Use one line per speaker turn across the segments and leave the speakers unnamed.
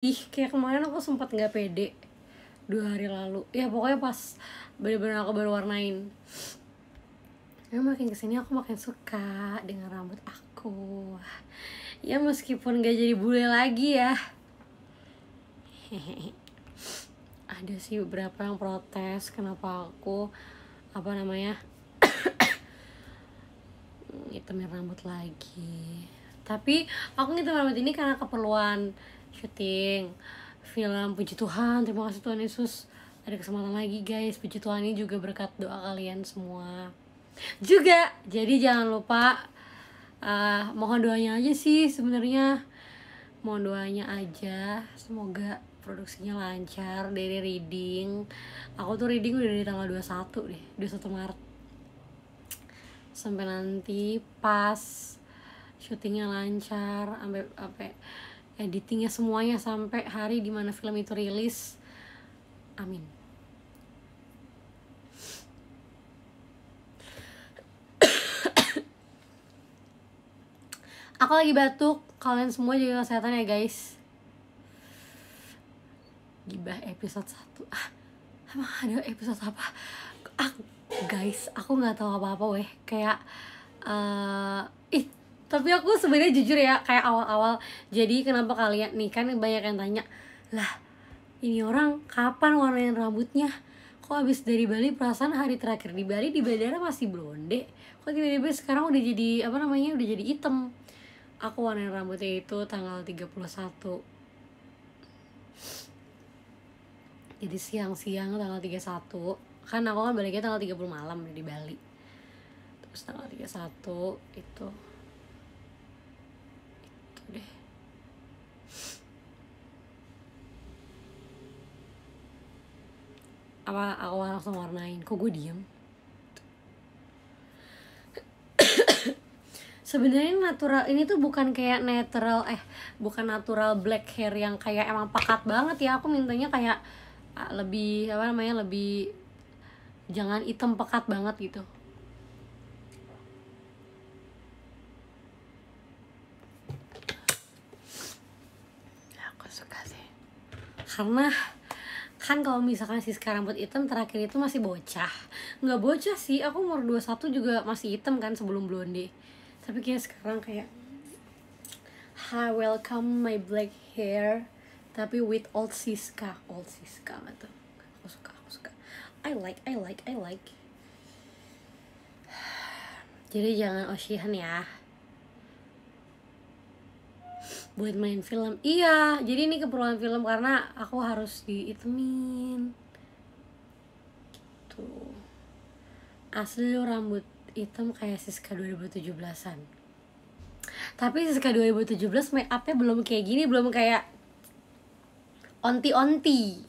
ih kayak kemarin aku sempat nggak pede dua hari lalu ya pokoknya pas bener-bener aku baru warnain ya makin kesini aku makin suka dengan rambut aku ya meskipun gak jadi bule lagi ya ada sih beberapa yang protes kenapa aku apa namanya ngitemin rambut lagi tapi aku ngitemin rambut ini karena keperluan syuting film puji Tuhan terima kasih Tuhan Yesus ada kesempatan lagi guys puji Tuhan ini juga berkat doa kalian semua juga jadi jangan lupa uh, mohon doanya aja sih sebenarnya mohon doanya aja semoga produksinya lancar dari reading aku tuh reading udah dari tanggal 21 deh 21 Maret sampai nanti pas syutingnya lancar sampai sampai editingnya semuanya sampai hari dimana film itu rilis amin aku lagi batuk kalian semua jaga kesehatan ya guys gibah episode 1 ah, emang ada episode apa ah, guys aku nggak tahu apa apa weh kayak uh, ih tapi aku sebenarnya jujur ya kayak awal-awal jadi kenapa kalian nih kan banyak yang tanya lah ini orang kapan warnain rambutnya kok abis dari Bali perasaan hari terakhir di Bali di bandara masih blonde kok tiba-tiba sekarang udah jadi apa namanya udah jadi hitam aku warnain rambutnya itu tanggal 31 jadi siang-siang tanggal 31 kan aku kan baliknya tanggal 30 malam di Bali terus tanggal 31 itu apa aku langsung warnain kok gue diem sebenarnya natural ini tuh bukan kayak natural eh bukan natural black hair yang kayak emang pekat banget ya aku mintanya kayak ah, lebih apa namanya lebih jangan hitam pekat banget gitu karena kan kalau misalkan si sekarang rambut hitam terakhir itu masih bocah nggak bocah sih aku umur 21 juga masih hitam kan sebelum blonde tapi kayak sekarang kayak Hi welcome my black hair tapi with old Siska old Siska gitu aku suka aku suka I like I like I like jadi jangan osihan ya buat main film iya jadi ini keperluan film karena aku harus diitemin gitu asli lo rambut hitam kayak Siska 2017an tapi Siska 2017 make upnya belum kayak gini belum kayak onti-onti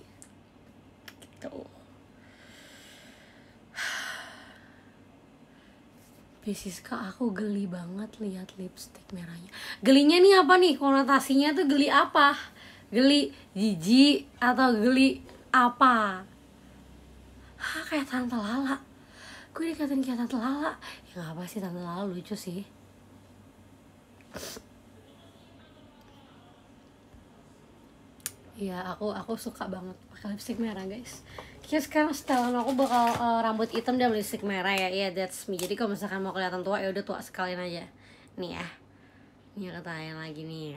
gitu Besiska aku geli banget lihat lipstick merahnya. Gelinya nih apa nih? Konotasinya tuh geli apa? Geli jijik atau geli apa? Hah, kayak tante Lala. Gue dikatain kayak tante Lala. Ya gak apa sih tante Lala lucu sih. Iya, aku aku suka banget pakai lipstick merah, guys. Ya sekarang setelan aku bakal uh, rambut hitam dan lipstick merah ya. Iya, yeah, that's me. Jadi kalau misalkan mau kelihatan tua ya udah tua sekalian aja. Nih ya. Nih ketahuan lagi nih.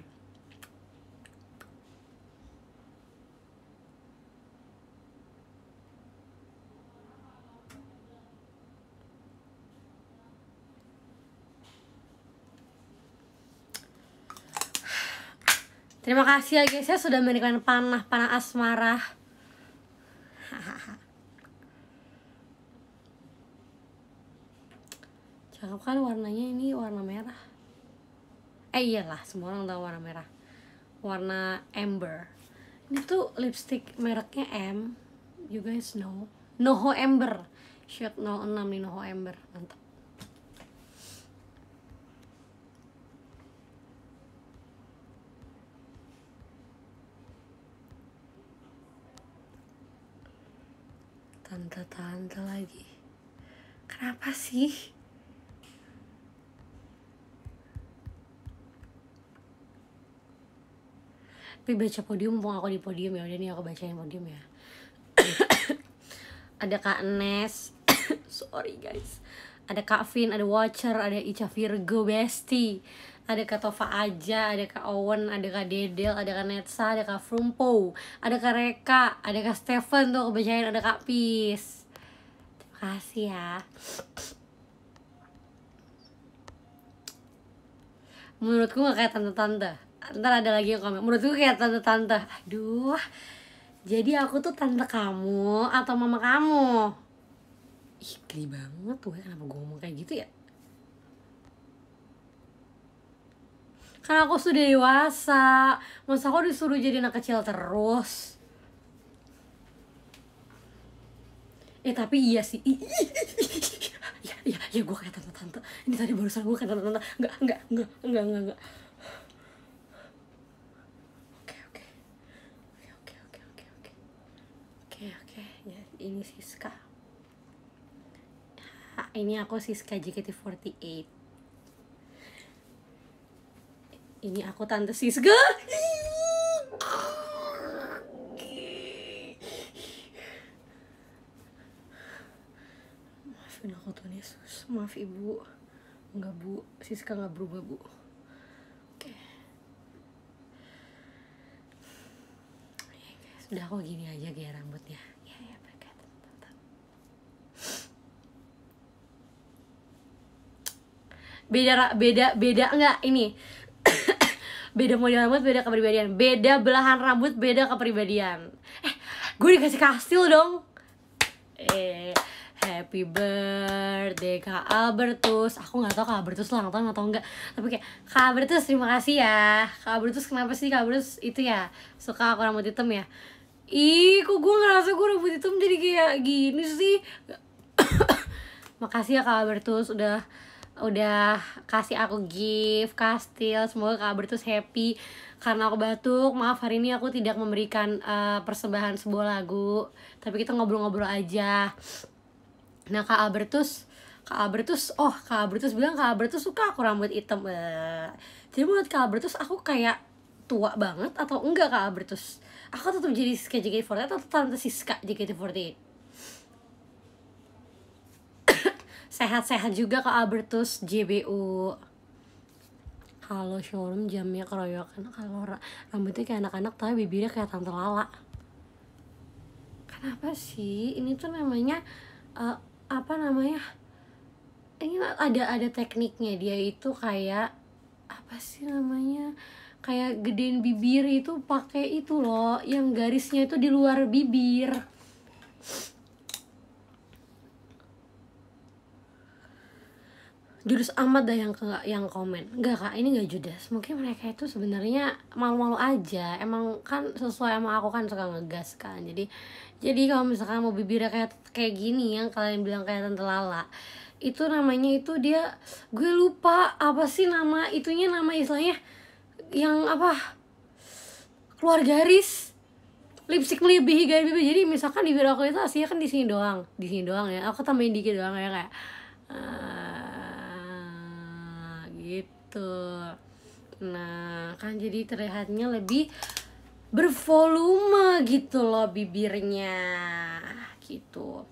Terima kasih ya guys ya sudah memberikan panah-panah asmara cakep kan warnanya ini warna merah eh iyalah semua orang tahu warna merah warna amber ini tuh lipstick mereknya M you guys know Noho Amber shade 06 nih Noho Amber mantap tante-tante lagi kenapa sih tapi baca podium mumpung aku di podium ya udah nih aku bacain podium ya ada kak Nes sorry guys ada kak Vin ada Watcher ada Ica Virgo Bestie ada Kak Tova aja, ada Kak Owen, ada Kak Dedel, ada Kak Netsa, ada Kak Frumpo, ada Kak Reka, ada Kak Steven tuh kebacain, ada Kak Pis. Terima kasih ya. Menurutku gak kayak tante-tante. Ntar ada lagi yang komen. Menurutku kayak tante-tante. Aduh. Jadi aku tuh tante kamu atau mama kamu? Ih, geli banget tuh, ya, kenapa gue ngomong kayak gitu ya? Karena aku sudah dewasa Masa aku disuruh jadi anak kecil terus Eh tapi iya sih Iya iya iya gue kayak tante-tante Ini tadi barusan gue kayak tante-tante Enggak enggak enggak enggak enggak, enggak. Ya, ini Siska ah, ini aku Siska JKT48 ini aku tante sisga maafin aku tuh Yesus maaf ibu nggak bu Siska nggak berubah bu oke sudah aku gini aja gaya rambutnya ya ya beda beda beda nggak ini beda model rambut beda kepribadian beda belahan rambut beda kepribadian eh gue dikasih kastil dong eh Happy birthday Kak Albertus Aku nggak tahu Kak Albertus ulang tahun atau enggak Tapi kayak Kak Albertus terima kasih ya Kak Albertus kenapa sih Kak Albertus itu ya Suka aku rambut hitam ya Ih kok gue ngerasa gue rambut hitam jadi kayak gini sih Makasih ya Kak Albertus udah udah kasih aku gift, kastil, semoga Kak Albertus happy karena aku batuk. Maaf hari ini aku tidak memberikan uh, persembahan sebuah lagu, tapi kita ngobrol-ngobrol aja. Nah, Kak Albertus, Kak Albertus, oh Kak Albertus bilang Kak Albertus suka aku rambut hitam. Uh, jadi menurut Kak Albertus aku kayak tua banget atau enggak Kak Albertus? Aku tetap jadi kayak 48 atau tante Siska JKT48? sehat-sehat juga ke Albertus JBU kalau showroom jamnya keroyokan kalau rambutnya kayak anak-anak tapi bibirnya kayak tante lala kenapa sih ini tuh namanya uh, apa namanya ini ada ada tekniknya dia itu kayak apa sih namanya kayak gedein bibir itu pakai itu loh yang garisnya itu di luar bibir judes amat dah yang ke, yang komen enggak kak ini nggak judes mungkin mereka itu sebenarnya malu-malu aja emang kan sesuai sama aku kan suka ngegas kan jadi jadi kalau misalkan mau bibirnya kayak kayak gini yang kalian bilang kayak tante lala itu namanya itu dia gue lupa apa sih nama itunya nama istilahnya yang apa keluar garis lipstick melebihi garis bibir jadi misalkan bibir aku itu aslinya kan di sini doang di sini doang ya aku tambahin dikit doang ya kayak uh, eh, betul nah kan jadi terlihatnya lebih bervolume gitu loh bibirnya ah, gitu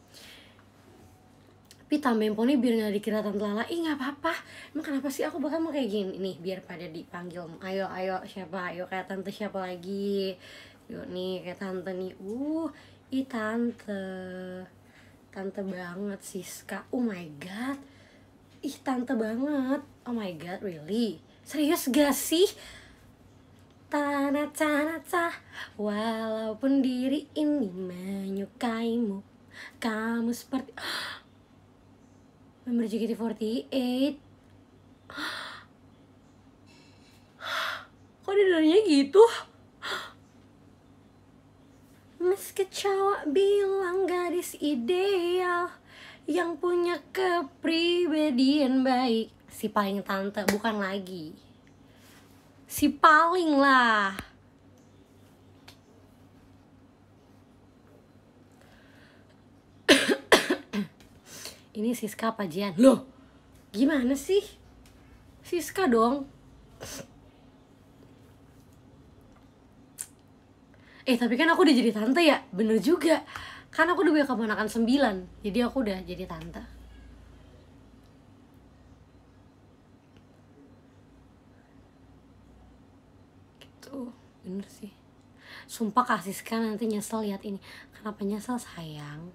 tapi poni biar gak dikira tante lala ih nggak apa-apa emang kenapa sih aku bakal mau kayak gini nih biar pada dipanggil ayo ayo siapa ayo kayak tante siapa lagi yuk nih kayak tante nih uh ih tante tante banget Siska oh my god ih tante banget oh my god really serius gak sih Tanah tanah, Walaupun diri ini menyukaimu Kamu seperti Member JKT48 Kok dadanya gitu? Mas kecewa bilang gadis ideal Yang punya kepribadian baik si paling tante bukan lagi si paling lah ini Siska apa Jian? Loh, gimana sih? Siska dong. Eh, tapi kan aku udah jadi tante ya? Bener juga. Kan aku udah punya keponakan 9, jadi aku udah jadi tante. bener sih sumpah kasih kan nanti nyesel lihat ini kenapa nyesel sayang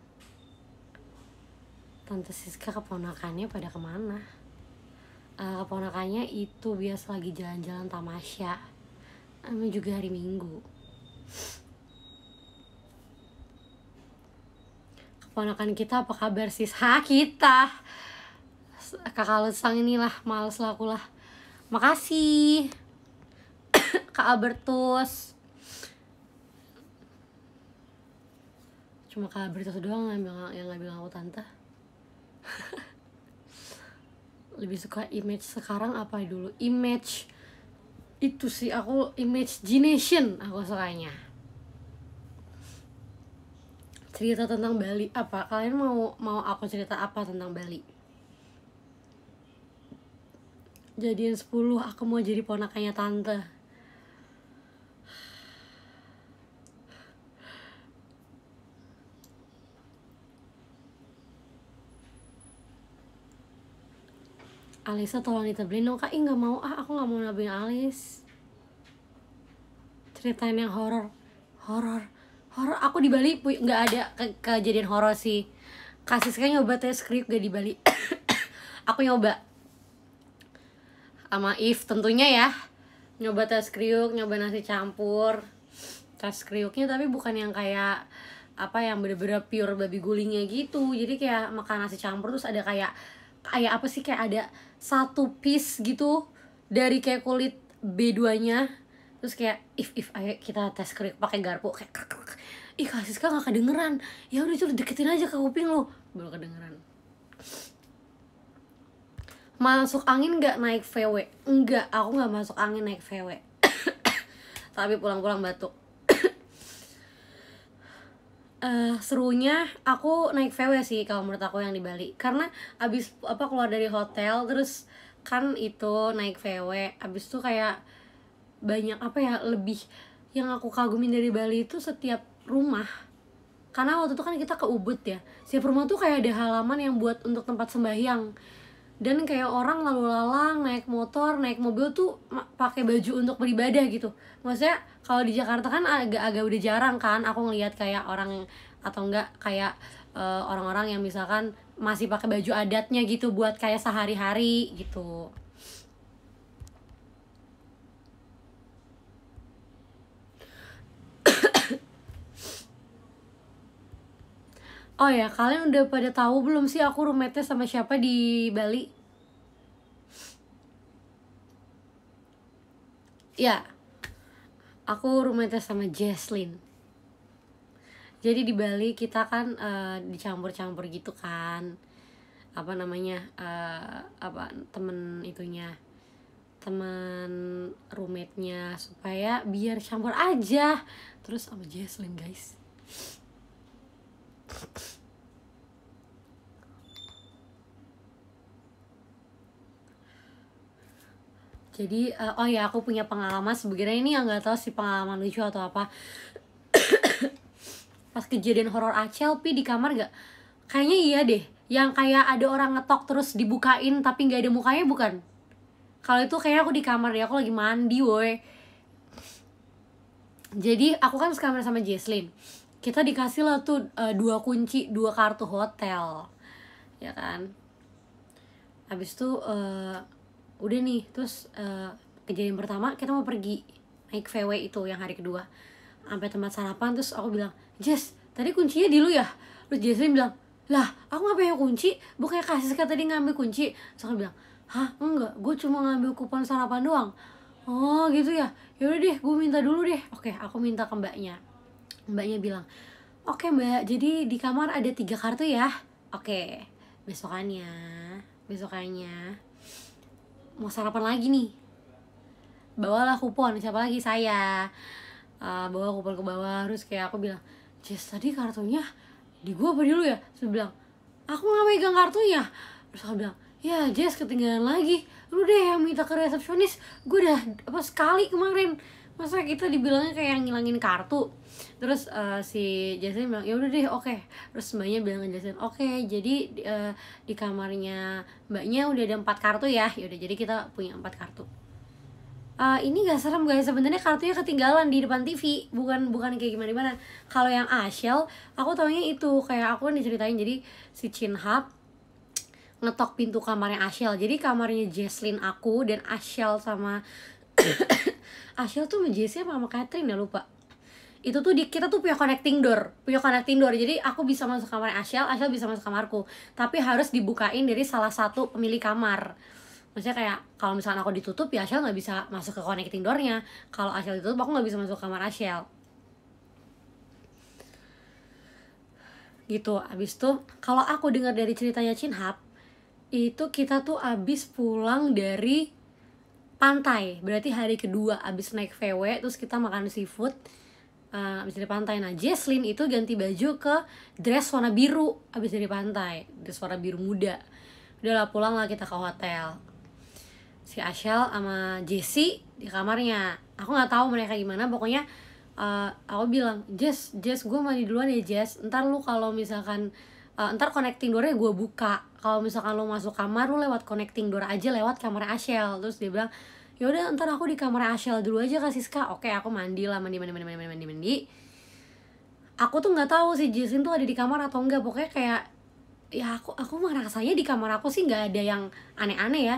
tante Siska keponakannya pada kemana uh, keponakannya itu biasa lagi jalan-jalan tamasya ini juga hari minggu keponakan kita apa kabar sis ha kita kakak lesang inilah males laku lah makasih Kak Albertus cuma Kak Albertus doang yang bilang, yang gak bilang aku tante lebih suka image sekarang apa dulu image itu sih aku image generation aku sukanya cerita tentang Bali apa kalian mau mau aku cerita apa tentang Bali jadian 10 aku mau jadi ponakannya tante Alisa tolong ditebelin dong kak ih nggak mau ah aku nggak mau nabelin alis ceritain yang horor horor horor aku di Bali nggak ada ke kejadian horor sih Kasih kan nyoba tes skrip gak di Bali aku nyoba sama If tentunya ya nyoba tes kriuk nyoba nasi campur tes kriuknya tapi bukan yang kayak apa yang bener-bener pure babi gulingnya gitu jadi kayak makan nasi campur terus ada kayak kayak apa sih kayak ada satu piece gitu dari kayak kulit B2-nya terus kayak if if ayo kita tes krik pakai garpu kayak kak, kak. ih kasih Siska gak kedengeran ya udah coba deketin aja ke kuping lo baru kedengeran masuk angin nggak naik VW enggak aku nggak masuk angin naik VW tapi pulang-pulang batuk uh, serunya aku naik VW sih kalau menurut aku yang di Bali karena abis apa keluar dari hotel terus kan itu naik VW abis itu kayak banyak apa ya lebih yang aku kagumin dari Bali itu setiap rumah karena waktu itu kan kita ke Ubud ya setiap rumah tuh kayak ada halaman yang buat untuk tempat sembahyang dan kayak orang lalu lalang naik motor naik mobil tuh pakai baju untuk beribadah gitu maksudnya kalau di Jakarta kan agak-agak udah jarang kan aku ngelihat kayak orang atau enggak kayak eh, orang-orang uh, orang -orang yang misalkan masih pakai baju adatnya gitu buat kayak sehari-hari gitu Oh ya, kalian udah pada tahu belum sih aku roommate sama siapa di Bali? Ya, aku roommate sama Jesslyn. Jadi di Bali kita kan uh, dicampur-campur gitu kan, apa namanya, uh, apa temen itunya, temen roommate supaya biar campur aja. Terus sama Jesslyn guys jadi uh, oh ya aku punya pengalaman sebenarnya ini yang nggak tahu sih pengalaman lucu atau apa pas kejadian horor Acel pi di kamar gak kayaknya iya deh yang kayak ada orang ngetok terus dibukain tapi nggak ada mukanya bukan kalau itu kayak aku di kamar ya aku lagi mandi woi jadi aku kan sekamar sama Jesslyn kita dikasih lah tuh uh, dua kunci dua kartu hotel ya kan habis tuh uh, udah nih terus uh, kejadian pertama kita mau pergi naik VW itu yang hari kedua sampai tempat sarapan terus aku bilang Jess tadi kuncinya di lu ya terus Jesslyn bilang lah aku ngapain punya kunci bukannya kasih sekali tadi ngambil kunci terus aku bilang hah enggak gue cuma ngambil kupon sarapan doang oh gitu ya yaudah deh gue minta dulu deh oke aku minta ke mbaknya mbaknya bilang oke okay, mbak jadi di kamar ada tiga kartu ya oke okay. besokannya besokannya mau sarapan lagi nih bawalah kupon siapa lagi saya uh, bawa kupon ke bawah terus kayak aku bilang Jess tadi kartunya di gua apa dulu ya terus bilang aku nggak megang kartunya terus aku bilang ya Jess ketinggalan lagi lu deh yang minta ke resepsionis gua udah apa sekali kemarin masa kita dibilangnya kayak ngilangin kartu terus uh, si Jason bilang ya udah deh oke okay. terus mbaknya bilang ke Jason oke okay, jadi uh, di kamarnya mbaknya udah ada empat kartu ya ya udah jadi kita punya empat kartu uh, ini gak serem guys sebenarnya kartunya ketinggalan di depan TV bukan bukan kayak gimana gimana kalau yang Ashel aku taunya itu kayak aku kan diceritain jadi si Chin Hap ngetok pintu kamarnya Ashel jadi kamarnya Jesslyn aku dan Ashel sama Ashel tuh sama Jessie apa sama Catherine ya lupa itu tuh di, kita tuh punya connecting door punya connecting door jadi aku bisa masuk kamar Ashel, Ashel bisa masuk kamarku tapi harus dibukain dari salah satu pemilik kamar maksudnya kayak kalau misalnya aku ditutup ya Ashel nggak bisa masuk ke connecting doornya kalau Ashel ditutup aku nggak bisa masuk kamar Ashel. gitu abis tuh kalau aku dengar dari ceritanya Chinhap itu kita tuh abis pulang dari pantai berarti hari kedua abis naik VW terus kita makan seafood uh, abis dari pantai nah Jesslyn itu ganti baju ke dress warna biru abis dari pantai dress warna biru muda udahlah pulang lah kita ke hotel si Ashel sama Jesse di kamarnya aku nggak tahu mereka gimana pokoknya uh, aku bilang Jess Jess gue mandi duluan ya Jess ntar lu kalau misalkan uh, ntar connecting doornya gue buka kalau misalkan lu masuk kamar lu lewat connecting door aja lewat kamar Ashel terus dia bilang ya udah ntar aku di kamar Ashel dulu aja kasih Siska oke aku mandi lah mandi mandi mandi mandi mandi mandi aku tuh nggak tahu si Jason tuh ada di kamar atau enggak pokoknya kayak ya aku aku merasanya di kamar aku sih nggak ada yang aneh-aneh ya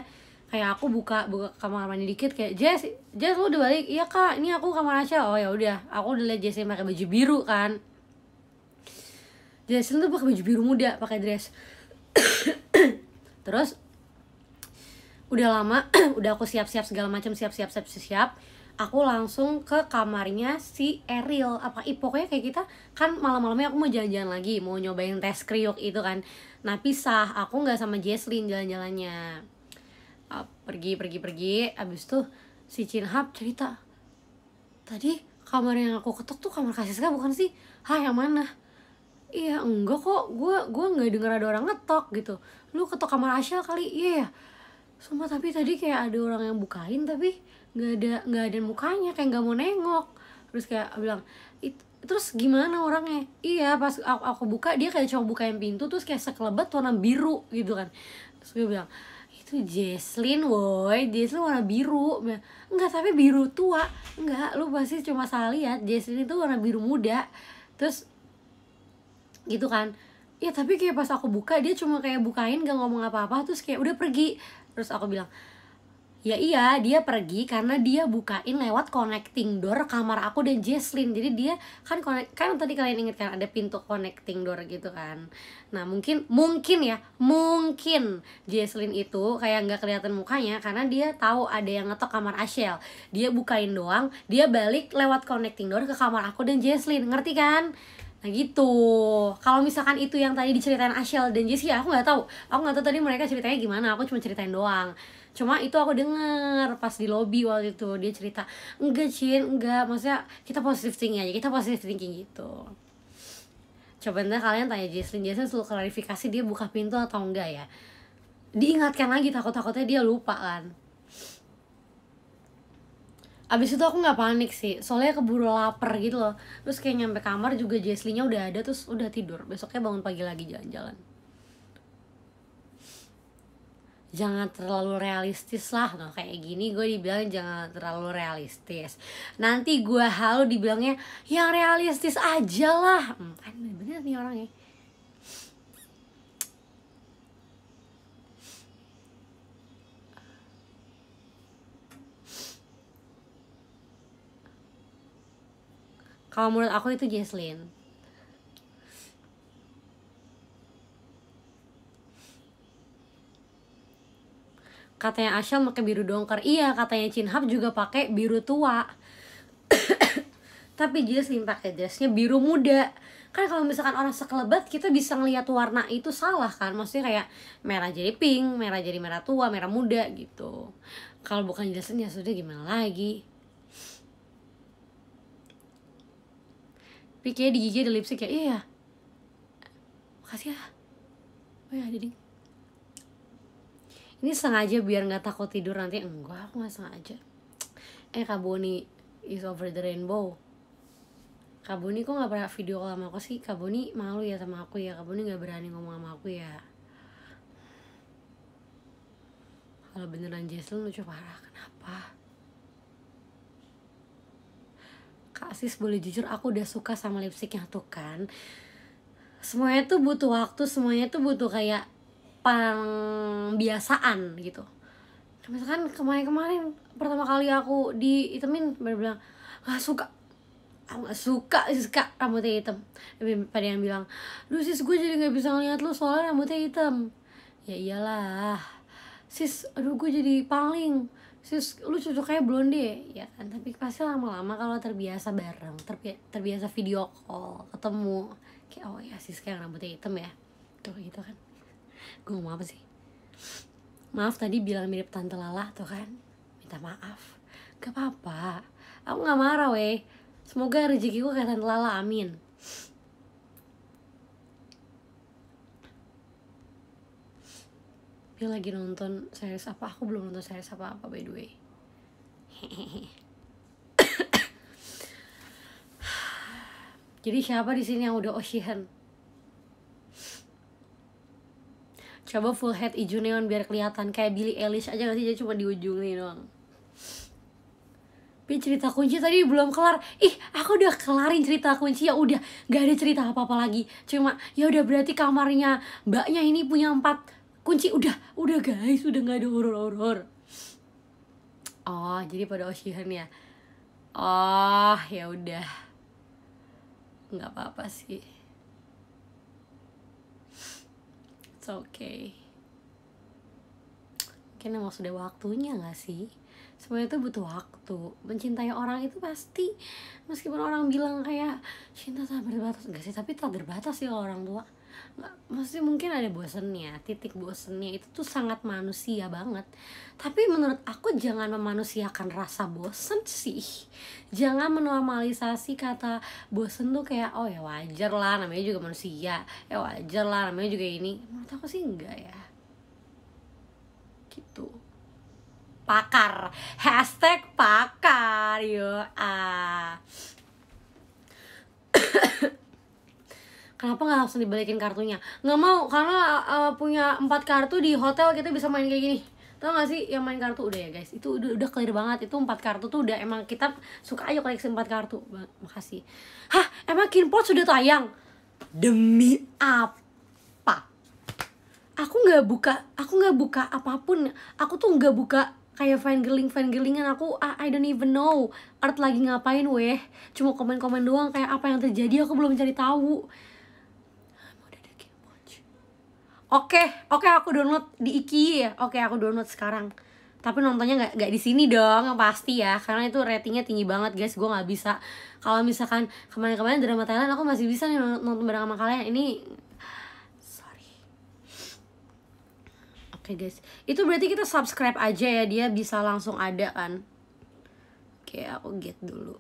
kayak aku buka buka kamar mandi dikit kayak Jess Jess lu udah balik iya kak ini aku kamar Ashel oh ya udah aku udah liat Jess pakai baju biru kan Jason tuh pakai baju biru muda pakai dress terus udah lama udah aku siap-siap segala macam siap-siap siap-siap aku langsung ke kamarnya si Eril apa i pokoknya kayak kita kan malam-malamnya aku mau jalan-jalan lagi mau nyobain tes kriuk itu kan nah pisah aku nggak sama Jesslyn jalan-jalannya ah, pergi pergi pergi abis tuh si Cinhap cerita tadi kamar yang aku ketuk tuh kamar Kasih sekarang bukan sih Hah yang mana iya enggak kok gue gue nggak dengar ada orang ngetok gitu lu ketok kamar Asyel kali iya yeah. Sumpah tapi tadi kayak ada orang yang bukain tapi nggak ada nggak ada mukanya kayak nggak mau nengok terus kayak bilang terus gimana orangnya iya pas aku, aku buka dia kayak coba bukain pintu terus kayak sekelebat warna biru gitu kan terus gue bilang itu Jesslyn woi Jesslyn warna biru enggak tapi biru tua enggak lu pasti cuma salah lihat Jesslyn itu warna biru muda terus gitu kan ya tapi kayak pas aku buka dia cuma kayak bukain gak ngomong apa-apa terus kayak udah pergi terus aku bilang ya iya dia pergi karena dia bukain lewat connecting door kamar aku dan Jesslyn jadi dia kan connect, kan tadi kalian inget kan ada pintu connecting door gitu kan nah mungkin mungkin ya mungkin Jesslyn itu kayak nggak kelihatan mukanya karena dia tahu ada yang ngetok kamar Ashel dia bukain doang dia balik lewat connecting door ke kamar aku dan Jesslyn ngerti kan Nah gitu. Kalau misalkan itu yang tadi diceritain Ashel dan Jesse, aku nggak tahu. Aku nggak tahu tadi mereka ceritanya gimana. Aku cuma ceritain doang. Cuma itu aku denger pas di lobby waktu itu dia cerita, enggak Cin, enggak. Maksudnya kita positive thinking aja, kita positive thinking gitu. Coba nanti kalian tanya Jesslyn, Jesslyn selalu klarifikasi dia buka pintu atau enggak ya. Diingatkan lagi takut-takutnya dia lupa kan abis itu aku nggak panik sih soalnya keburu lapar gitu loh terus kayak nyampe kamar juga Jeslinya udah ada terus udah tidur besoknya bangun pagi lagi jalan-jalan jangan terlalu realistis lah nah, kayak gini gue dibilang jangan terlalu realistis nanti gue halu dibilangnya yang realistis aja lah hmm, kan bener nih orangnya kalau menurut aku itu Jesslyn katanya Ashel pakai biru dongker iya katanya Chinhap juga pakai biru tua tapi Jesslyn pakai dressnya biru muda kan kalau misalkan orang sekelebat kita bisa ngelihat warna itu salah kan maksudnya kayak merah jadi pink merah jadi merah tua merah muda gitu kalau bukan Jesslyn ya sudah gimana lagi tapi kayak di gigi ada lipstik ya iya makasih ya oh ya jadi ini sengaja biar nggak takut tidur nanti enggak aku nggak sengaja eh kaboni is over the rainbow kaboni kok nggak pernah video call sama aku sih kaboni malu ya sama aku ya kaboni nggak berani ngomong sama aku ya kalau beneran jesslyn lucu parah kenapa kak sis boleh jujur aku udah suka sama lipsticknya tuh kan semuanya tuh butuh waktu semuanya tuh butuh kayak pembiasaan gitu misalkan kemarin-kemarin pertama kali aku di hitamin bilang ah, nggak suka aku gak suka sih kak rambutnya hitam tapi pada yang bilang duh sis gue jadi nggak bisa ngeliat lu soalnya rambutnya hitam ya iyalah sis aduh gue jadi paling terus lu kayak blonde ya kan tapi pasti lama-lama kalau terbiasa bareng terbi terbiasa video call ketemu kayak oh ya sih sekarang rambutnya hitam ya tuh gitu kan gue ngomong apa sih maaf tadi bilang mirip tante lala tuh kan minta maaf gak apa-apa aku nggak marah weh semoga rezekiku kayak tante lala amin dia lagi nonton series apa aku belum nonton series apa apa by the way jadi siapa di sini yang udah Oshihan coba full head hijau neon biar kelihatan kayak Billy Eilish aja gak sih jadi cuma di ujung nih doang tapi cerita kunci tadi belum kelar ih aku udah kelarin cerita kunci ya udah gak ada cerita apa apa lagi cuma ya udah berarti kamarnya mbaknya ini punya empat kunci udah udah guys udah nggak ada horor horor oh jadi pada Ocean ya oh ya udah nggak apa apa sih it's okay mungkin emang sudah waktunya nggak sih semuanya itu butuh waktu mencintai orang itu pasti meskipun orang bilang kayak cinta tak berbatas enggak sih tapi tak berbatas sih orang tua masih mungkin ada bosennya titik bosennya itu tuh sangat manusia banget tapi menurut aku jangan memanusiakan rasa bosen sih jangan menormalisasi kata bosen tuh kayak oh ya wajar lah namanya juga manusia ya wajar lah namanya juga ini menurut aku sih enggak ya gitu pakar hashtag pakar yo ah kenapa nggak langsung dibalikin kartunya nggak mau karena uh, punya empat kartu di hotel kita bisa main kayak gini tau gak sih yang main kartu udah ya guys itu udah, udah clear banget itu empat kartu tuh udah emang kita suka ayo koleksi empat kartu makasih hah emang kinpot sudah tayang demi apa aku nggak buka aku nggak buka apapun aku tuh nggak buka kayak fan girling fan girlingan. aku I don't even know art lagi ngapain weh cuma komen-komen doang kayak apa yang terjadi aku belum cari tahu oke okay, oke okay, aku download di Iki ya oke okay, aku download sekarang tapi nontonnya nggak nggak di sini dong pasti ya karena itu ratingnya tinggi banget guys gue nggak bisa kalau misalkan kemarin-kemarin drama Thailand aku masih bisa nih nonton bareng sama kalian ini sorry oke okay, guys itu berarti kita subscribe aja ya dia bisa langsung ada kan oke okay, aku get dulu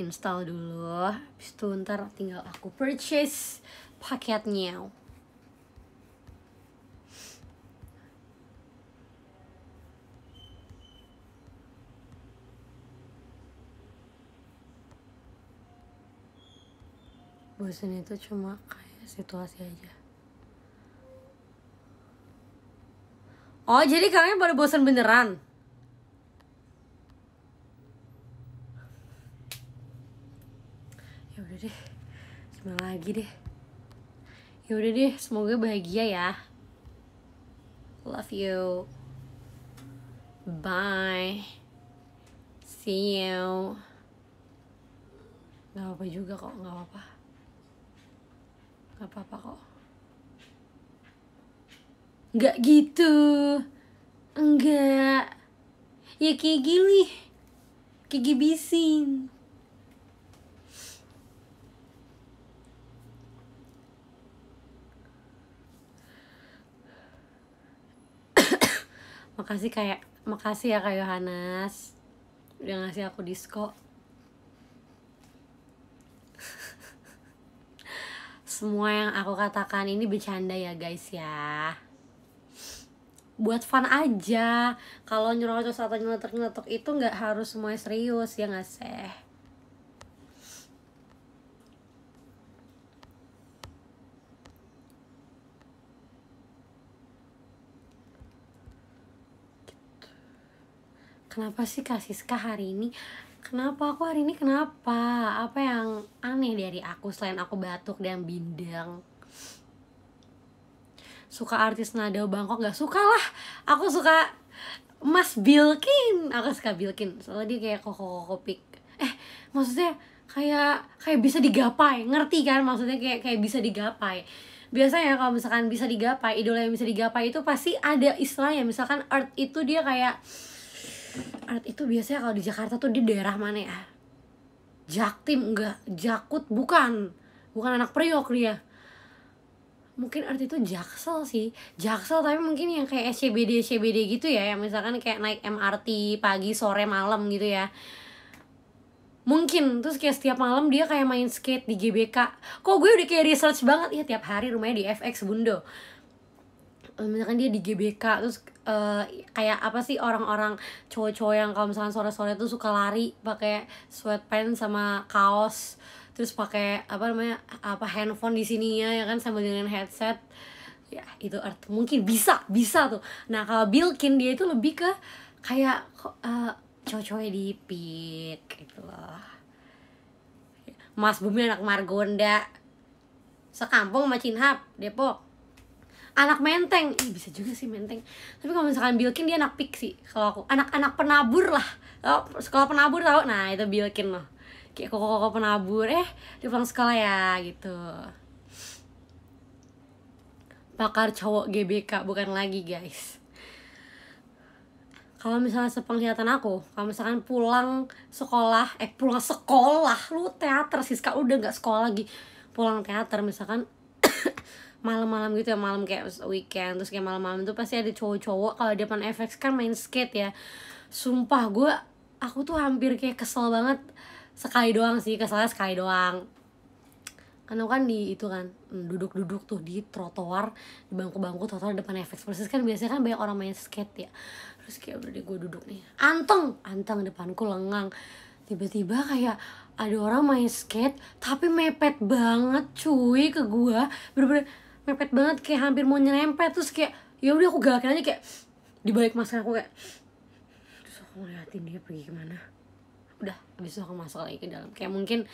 install dulu habis itu ntar tinggal aku purchase paketnya bosan itu cuma kayak situasi aja oh jadi kalian pada bosan beneran gimana lagi deh yaudah deh semoga bahagia ya love you bye see you nggak apa-apa juga kok nggak apa-apa nggak apa-apa kok nggak gitu enggak ya kayak gini kayak gibisin makasih kayak makasih ya kak Yohanes udah ngasih aku disco semua yang aku katakan ini bercanda ya guys ya buat fun aja kalau nyerocos atau nyeletuk nyeletuk itu nggak harus semuanya serius ya nggak sih kenapa sih kasih Siska hari ini kenapa aku hari ini kenapa apa yang aneh dari aku selain aku batuk dan bindeng suka artis nada Bangkok nggak suka lah aku suka Mas Bilkin aku suka Bilkin soalnya dia kayak koko kopik eh maksudnya kayak kayak bisa digapai ngerti kan maksudnya kayak kayak bisa digapai biasanya kalau misalkan bisa digapai idola yang bisa digapai itu pasti ada istilahnya misalkan art itu dia kayak art itu biasanya kalau di Jakarta tuh di daerah mana ya Jaktim enggak Jakut bukan bukan anak Priok dia mungkin art itu jaksel sih jaksel tapi mungkin yang kayak SCBD SCBD gitu ya yang misalkan kayak naik MRT pagi sore malam gitu ya mungkin terus kayak setiap malam dia kayak main skate di GBK kok gue udah kayak research banget ya tiap hari rumahnya di FX Bundo misalkan dia di GBK terus uh, kayak apa sih orang-orang cowok-cowok yang kalau misalnya sore-sore tuh suka lari pakai sweatpants sama kaos terus pakai apa namanya apa handphone di sininya ya kan sambil dengan headset ya itu art mungkin bisa bisa tuh nah kalau Bilkin dia itu lebih ke kayak uh, eh, cowok-cowok di pit gitu loh Mas Bumi anak Margonda sekampung sama Cinhap Depok anak menteng Ih, bisa juga sih menteng tapi kalau misalkan Bilkin dia anak pik sih kalau aku anak-anak penabur lah oh, sekolah penabur tau nah itu Bilkin loh kayak koko-koko penabur eh di pulang sekolah ya gitu pakar cowok GBK bukan lagi guys kalau misalnya sepenglihatan aku kalau misalkan pulang sekolah eh pulang sekolah lu teater sih udah nggak sekolah lagi pulang teater misalkan malam-malam gitu ya malam kayak weekend terus kayak malam-malam itu pasti ada cowok-cowok kalau di depan FX kan main skate ya sumpah gue aku tuh hampir kayak kesel banget sekali doang sih kesel sekali doang karena kan di itu kan mm, duduk-duduk tuh di trotoar di bangku-bangku trotoar depan FX persis kan biasanya kan banyak orang main skate ya terus kayak udah deh gue duduk nih anteng anteng depanku lengang tiba-tiba kayak ada orang main skate tapi mepet banget cuy ke gue bener-bener mepet banget kayak hampir mau nyerempet terus kayak ya udah aku galakin aja kayak di balik masker aku kayak terus aku ngeliatin dia pergi kemana udah habis itu aku masuk lagi ke dalam kayak mungkin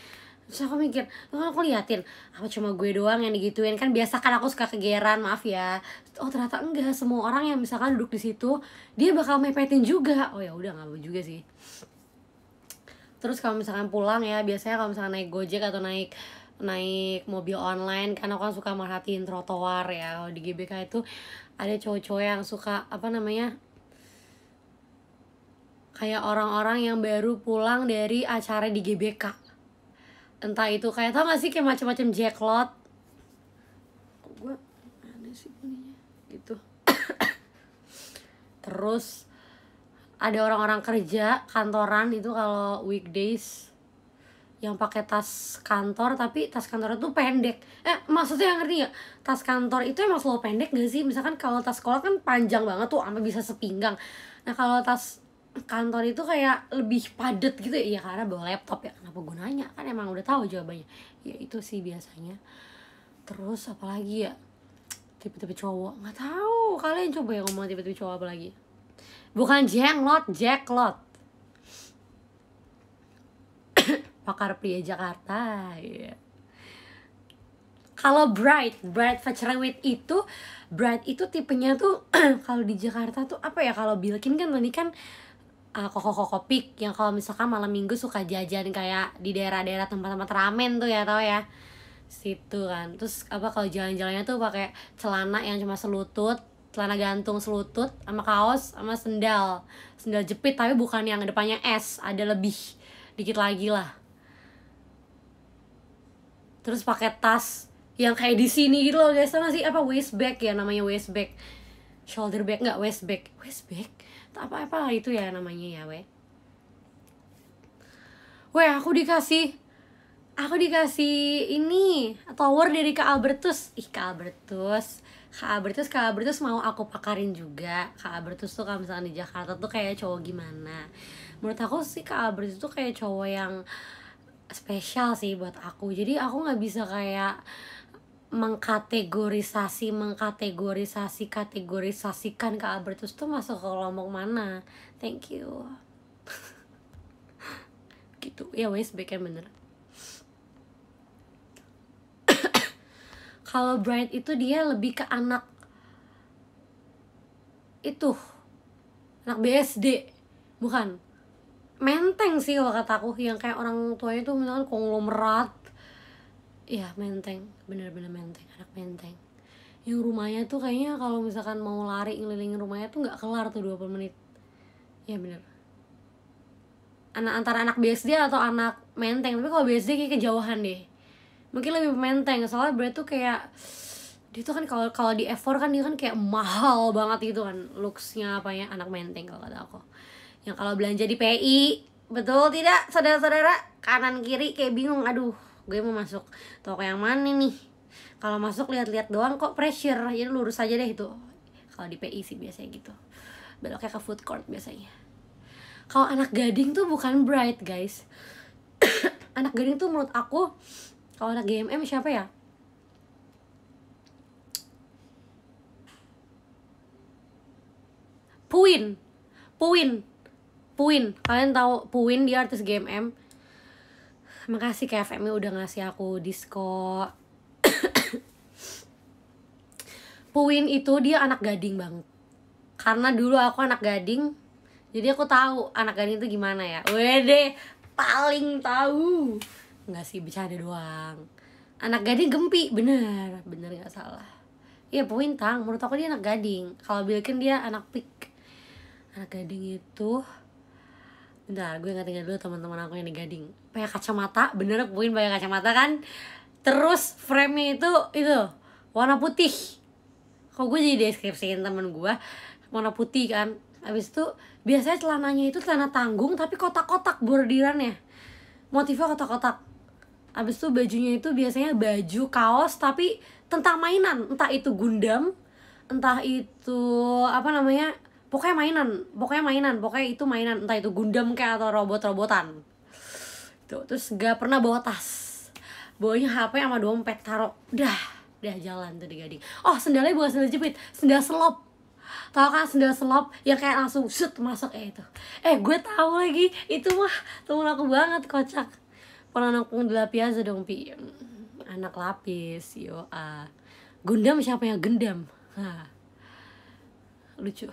terus aku mikir oh, aku liatin apa cuma gue doang yang digituin kan biasa kan aku suka kegeran maaf ya oh ternyata enggak semua orang yang misalkan duduk di situ dia bakal mepetin juga oh ya udah nggak juga sih terus kalau misalkan pulang ya biasanya kalau misalkan naik gojek atau naik naik mobil online karena aku kan suka merhatiin trotoar ya di GBK itu ada cowok-cowok yang suka apa namanya kayak orang-orang yang baru pulang dari acara di GBK entah itu kayak tau gak sih kayak macam-macam jacklot gue aneh sih bunyinya gitu terus ada orang-orang kerja kantoran itu kalau weekdays yang pakai tas kantor tapi tas kantor itu pendek eh maksudnya yang ngerti ya tas kantor itu emang selalu pendek gak sih misalkan kalau tas sekolah kan panjang banget tuh sampai bisa sepinggang nah kalau tas kantor itu kayak lebih padat gitu ya iya, karena bawa laptop ya kenapa gunanya kan emang udah tahu jawabannya ya itu sih biasanya terus apalagi ya tipe-tipe cowok nggak tahu kalian coba ya ngomong tipe-tipe cowok apalagi bukan jenglot jacklot pakar pria Jakarta yeah. kalau bright bright Facerawit itu bright itu tipenya tuh kalau di Jakarta tuh apa ya kalau Bilkin kan ini kan uh, ah, koko pik yang kalau misalkan malam minggu suka jajan kayak di daerah-daerah tempat-tempat ramen tuh ya tau ya situ kan terus apa kalau jalan-jalannya tuh pakai celana yang cuma selutut celana gantung selutut sama kaos sama sendal sendal jepit tapi bukan yang depannya S ada lebih dikit lagi lah terus pakai tas yang kayak di sini gitu loh guys sama sih apa waist bag ya namanya waist bag shoulder bag nggak waist bag waist bag apa apa itu ya namanya ya weh weh aku dikasih aku dikasih ini tower dari Kak Albertus ih Kak Albertus Kak Albertus Kak Albertus mau aku pakarin juga Kak Albertus tuh kalau misalnya di Jakarta tuh kayak cowok gimana menurut aku sih Kak Albertus tuh kayak cowok yang spesial sih buat aku jadi aku nggak bisa kayak mengkategorisasi mengkategorisasi kategorisasikan ke Albertus tuh masuk ke kelompok mana thank you gitu ya wes baiknya kan, bener kalau Bright itu dia lebih ke anak itu anak BSD bukan menteng sih kalau kata aku yang kayak orang tuanya tuh misalkan konglomerat ya menteng bener-bener menteng anak menteng yang rumahnya tuh kayaknya kalau misalkan mau lari ngelilingin rumahnya tuh nggak kelar tuh 20 menit ya bener anak antara anak BSD atau anak menteng tapi kalau BSD kayak kejauhan deh mungkin lebih menteng soalnya berarti tuh kayak dia tuh kan kalau kalau di effort kan dia kan kayak mahal banget itu kan looksnya apa ya anak menteng kalau kata aku yang kalau belanja di PI betul tidak saudara-saudara kanan kiri kayak bingung aduh gue mau masuk toko yang mana nih kalau masuk lihat-lihat doang kok pressure jadi ya lurus aja deh itu kalau di PI sih biasanya gitu beloknya ke food court biasanya kalau anak gading tuh bukan bright guys anak gading tuh menurut aku kalau anak GMM siapa ya Puin Puin Puin kalian tahu Puin dia artis GMM makasih KFM udah ngasih aku disco Puin itu dia anak gading banget karena dulu aku anak gading jadi aku tahu anak gading itu gimana ya wede paling tahu nggak sih bercanda doang anak gading gempi bener bener nggak salah Iya Puin tang menurut aku dia anak gading kalau Bilkin dia anak pik anak gading itu bentar gue ingat tinggal dulu teman-teman aku yang di Gading banyak kacamata bener mungkin banyak kacamata kan terus frame-nya itu itu warna putih kok gue jadi deskripsiin temen gue warna putih kan abis itu biasanya celananya itu celana tanggung tapi kotak-kotak bordirannya motifnya kotak-kotak abis itu bajunya itu biasanya baju kaos tapi tentang mainan entah itu Gundam entah itu apa namanya pokoknya mainan pokoknya mainan pokoknya itu mainan entah itu Gundam kayak atau robot-robotan tuh terus gak pernah bawa tas bawanya HP sama dompet taruh dah dah jalan tuh di gading oh sendalnya bukan sendal jepit sendal selop tau kan sendal selop yang kayak langsung shoot masuk eh itu eh gue tahu lagi itu mah temen aku banget kocak pernah nongkrong di lapiaza dong pi hmm, anak lapis yo ah Gundam siapa yang gendam ha. lucu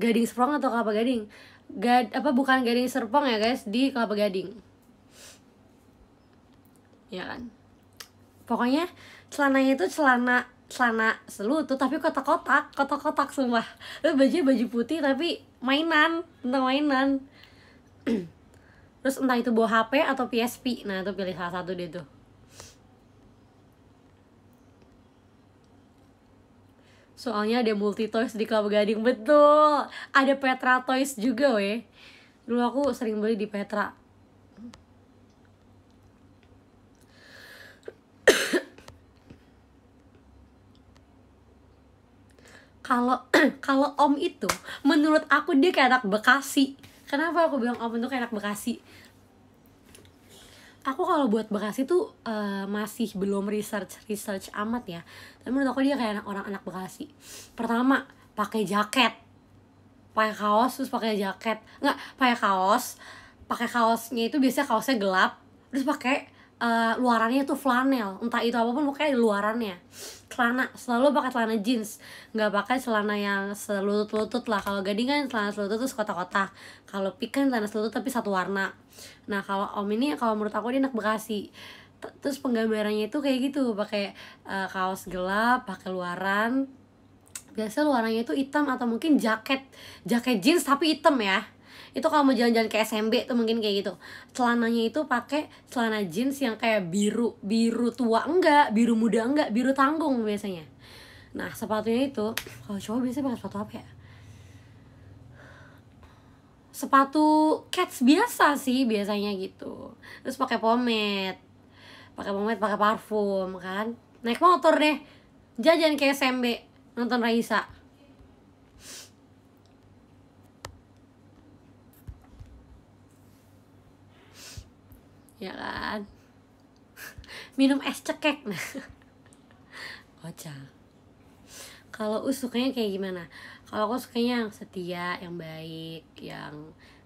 Gading Serpong atau Kelapa Gading? Gad apa bukan Gading Serpong ya guys di Kelapa Gading. Ya kan. Pokoknya celananya itu celana celana selutut tapi kotak-kotak kotak-kotak semua. terus baju baju putih tapi mainan entah mainan terus entah itu bawa HP atau PSP nah itu pilih salah satu deh tuh Soalnya ada multi toys di Kelapa Gading betul. Ada Petra Toys juga weh. Dulu aku sering beli di Petra. Kalau kalau Om itu menurut aku dia kayak anak Bekasi. Kenapa aku bilang Om itu kayak anak Bekasi? aku kalau buat Bekasi tuh eh, uh, masih belum research research amat ya tapi menurut aku dia kayak orang anak Bekasi pertama pakai jaket pakai kaos terus pakai jaket enggak pakai kaos pakai kaosnya itu biasanya kaosnya gelap terus pakai uh, luarannya tuh flanel entah itu apapun pokoknya di luarannya celana selalu pakai celana jeans nggak pakai celana yang selutut lutut lah kalau gading kan celana selutut terus kotak-kotak kalau pikan celana selutut tapi satu warna nah kalau om ini kalau menurut aku dia anak bekasi terus penggambarannya itu kayak gitu pakai uh, kaos gelap pakai luaran biasanya luarannya itu hitam atau mungkin jaket jaket jeans tapi hitam ya itu kalau mau jalan-jalan ke SMB tuh mungkin kayak gitu celananya itu pakai celana jeans yang kayak biru biru tua enggak biru muda enggak biru tanggung biasanya nah sepatunya itu kalau cowok biasanya pakai sepatu apa ya sepatu cats biasa sih biasanya gitu terus pakai pomade pakai pomade pakai parfum kan naik motor deh jajan ke SMB nonton Raisa ya kan minum es cekek nah kocak kalau usuknya kayak gimana kalau aku sukanya yang setia yang baik yang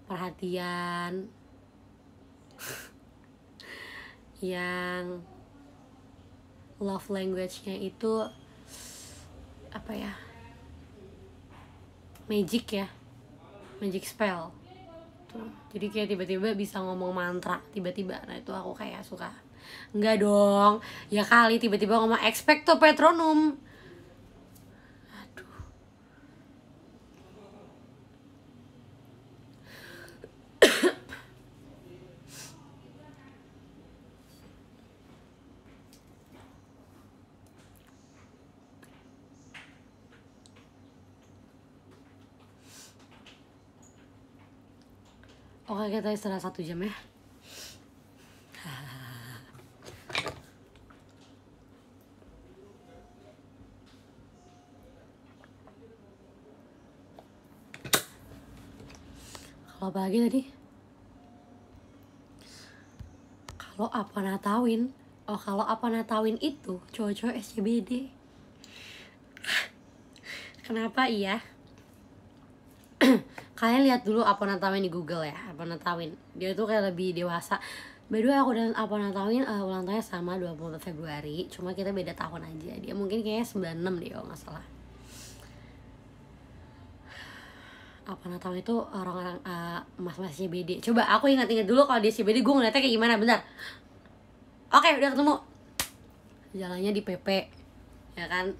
perhatian yang love language-nya itu apa ya magic ya magic spell gitu jadi kayak tiba-tiba bisa ngomong mantra tiba-tiba nah itu aku kayak suka enggak dong ya kali tiba-tiba ngomong expecto petronum Oke kita istirahat satu jam ya Kalau pagi tadi Kalau apa natawin Oh kalau apa natawin itu cowok-cowok SCBD Kenapa iya? kalian lihat dulu apa Tawin di Google ya apa Tawin dia tuh kayak lebih dewasa By the way aku dan apa Tawin uh, eh, ulang tahunnya sama 24 Februari Cuma kita beda tahun aja Dia mungkin kayaknya 96 deh kalau nggak salah apa Tawin itu orang-orang uh, eh, mas-mas CBD Coba aku ingat-ingat dulu kalau dia si CBD gue ngeliatnya kayak gimana Bentar Oke okay, udah ketemu Jalannya di PP Ya kan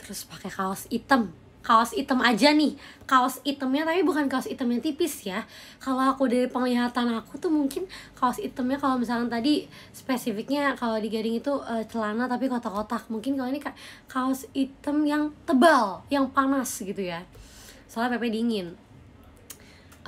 Terus pakai kaos hitam kaos hitam aja nih kaos hitamnya tapi bukan kaos hitamnya tipis ya kalau aku dari penglihatan aku tuh mungkin kaos hitamnya kalau misalnya tadi spesifiknya kalau di gading itu e, celana tapi kotak-kotak mungkin kalau ini ka kaos hitam yang tebal yang panas gitu ya soalnya pepe dingin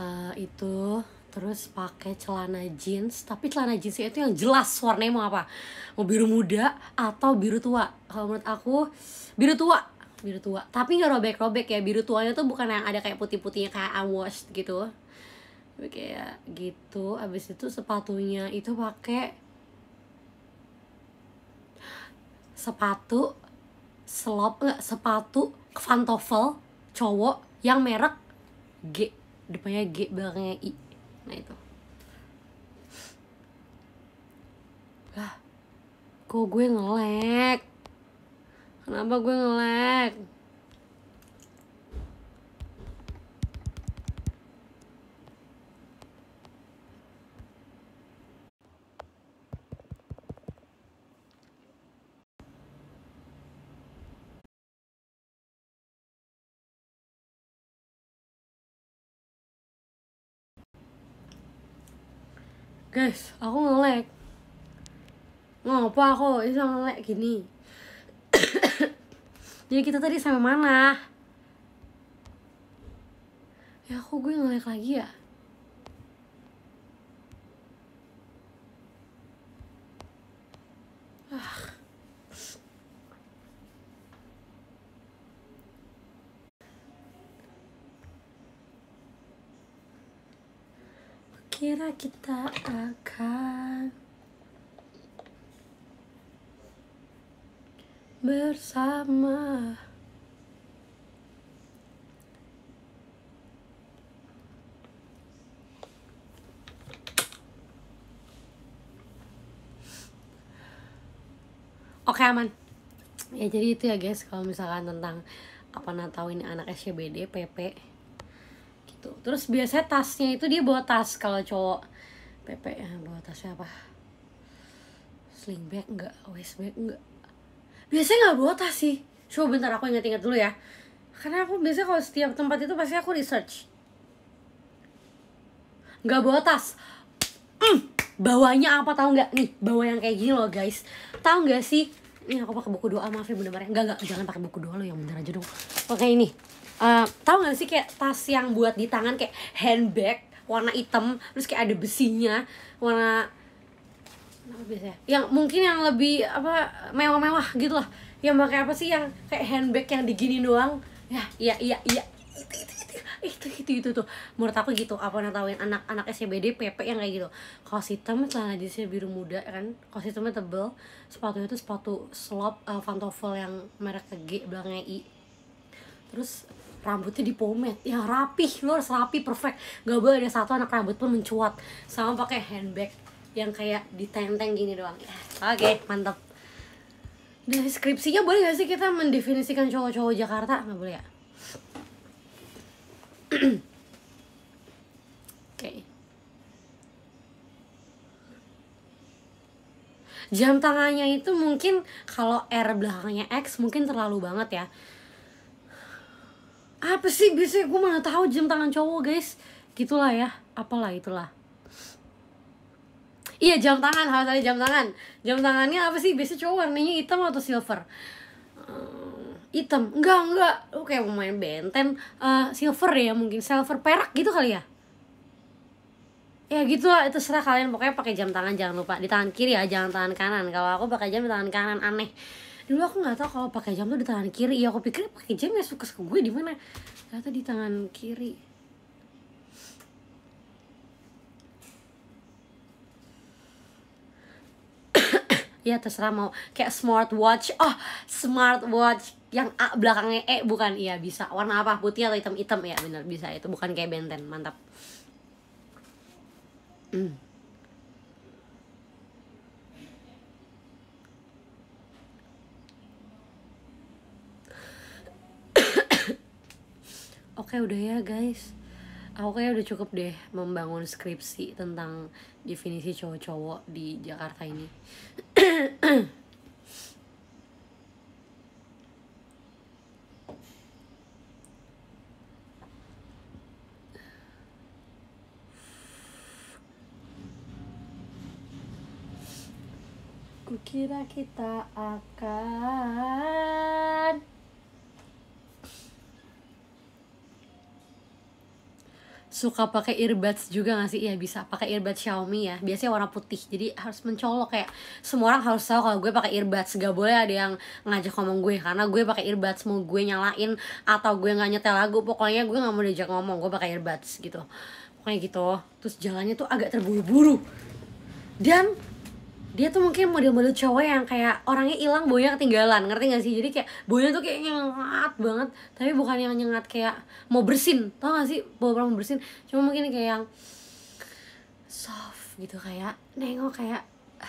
uh, itu terus pakai celana jeans tapi celana jeansnya itu yang jelas warnanya mau apa mau biru muda atau biru tua kalau menurut aku biru tua biru tua tapi nggak robek-robek ya biru tuanya tuh bukan yang ada kayak putih-putihnya kayak unwashed gitu tapi kayak gitu abis itu sepatunya itu pakai sepatu slop enggak sepatu pantofel cowok yang merek G depannya G belakangnya I nah itu lah kok gue ngelek Kenapa gue ngelag? Guys, aku ngelag. Ngapa aku bisa ngelag gini? jadi kita tadi sampai mana ya aku gue ngelag lagi ya ah. Kira kita akan bersama Oke aman Ya jadi itu ya guys Kalau misalkan tentang apa ini anak SCBD PP gitu terus biasanya tasnya itu dia bawa tas kalau cowok PP ya eh, bawa tasnya apa sling bag enggak waist bag enggak biasanya nggak bawa ah, tas sih coba bentar aku inget-inget dulu ya karena aku biasanya kalau setiap tempat itu pasti aku research nggak bawa ah, tas mm, bawanya apa tahu nggak nih bawa yang kayak gini loh guys tahu nggak sih ini aku pakai buku doa maaf ya bunda Maria nggak jangan pakai buku doa lo yang bener aja dong pakai ini uh, tahu nggak sih kayak tas yang buat di tangan kayak handbag warna hitam terus kayak ada besinya warna biasa yang mungkin yang lebih apa mewah-mewah gitu lah yang pakai apa sih yang kayak handbag yang digini doang ya iya iya iya itu itu itu itu itu, itu tuh menurut aku gitu apa yang anak-anak SCBD PP yang kayak gitu kaos hitam celana jeansnya biru muda kan kaos hitamnya tebel sepatunya tuh sepatu slop uh, pantofel yang merek G belakangnya I terus rambutnya dipomet ya rapih lo harus rapi perfect gak boleh ada satu anak rambut pun mencuat sama pakai handbag yang kayak ditenteng gini doang ya. oke okay, mantap dari boleh gak sih kita mendefinisikan cowok-cowok Jakarta Gak boleh ya oke okay. jam tangannya itu mungkin kalau R belakangnya X mungkin terlalu banget ya apa sih bisa gue mana tahu jam tangan cowok guys gitulah ya apalah itulah iya jam tangan harus ada jam tangan jam tangannya apa sih biasanya cowok warnanya hitam atau silver uh, hitam enggak enggak lu kayak mau main benten uh, silver ya mungkin silver perak gitu kali ya ya gitu lah itu serah kalian pokoknya pakai jam tangan jangan lupa di tangan kiri ya jangan tangan kanan kalau aku pakai jam di tangan kanan aneh dulu aku nggak tahu kalau pakai jam tuh di tangan kiri Iya, aku pikir pakai jam ya suka suka gue di mana ternyata di tangan kiri ya terserah mau kayak smartwatch oh smartwatch yang A belakangnya E bukan iya bisa warna apa putih atau hitam hitam ya bener bisa itu bukan kayak benten mantap hmm. Oke okay, udah ya guys Aku kayaknya udah cukup deh membangun skripsi tentang definisi cowok-cowok di Jakarta ini Kukira kita akan suka pakai earbuds juga gak sih? Iya bisa pakai earbuds Xiaomi ya. Biasanya warna putih. Jadi harus mencolok kayak semua orang harus tahu kalau gue pakai earbuds. Gak boleh ada yang ngajak ngomong gue karena gue pakai earbuds mau gue nyalain atau gue nggak nyetel lagu. Pokoknya gue nggak mau diajak ngomong. Gue pakai earbuds gitu. Pokoknya gitu. Terus jalannya tuh agak terburu-buru. Dan dia tuh mungkin model-model cowok yang kayak orangnya hilang boya ketinggalan ngerti gak sih jadi kayak boya tuh kayak nyengat banget tapi bukan yang nyengat kayak mau bersin tau gak sih bawa orang mau bersin cuma mungkin kayak yang soft gitu kayak nengok kayak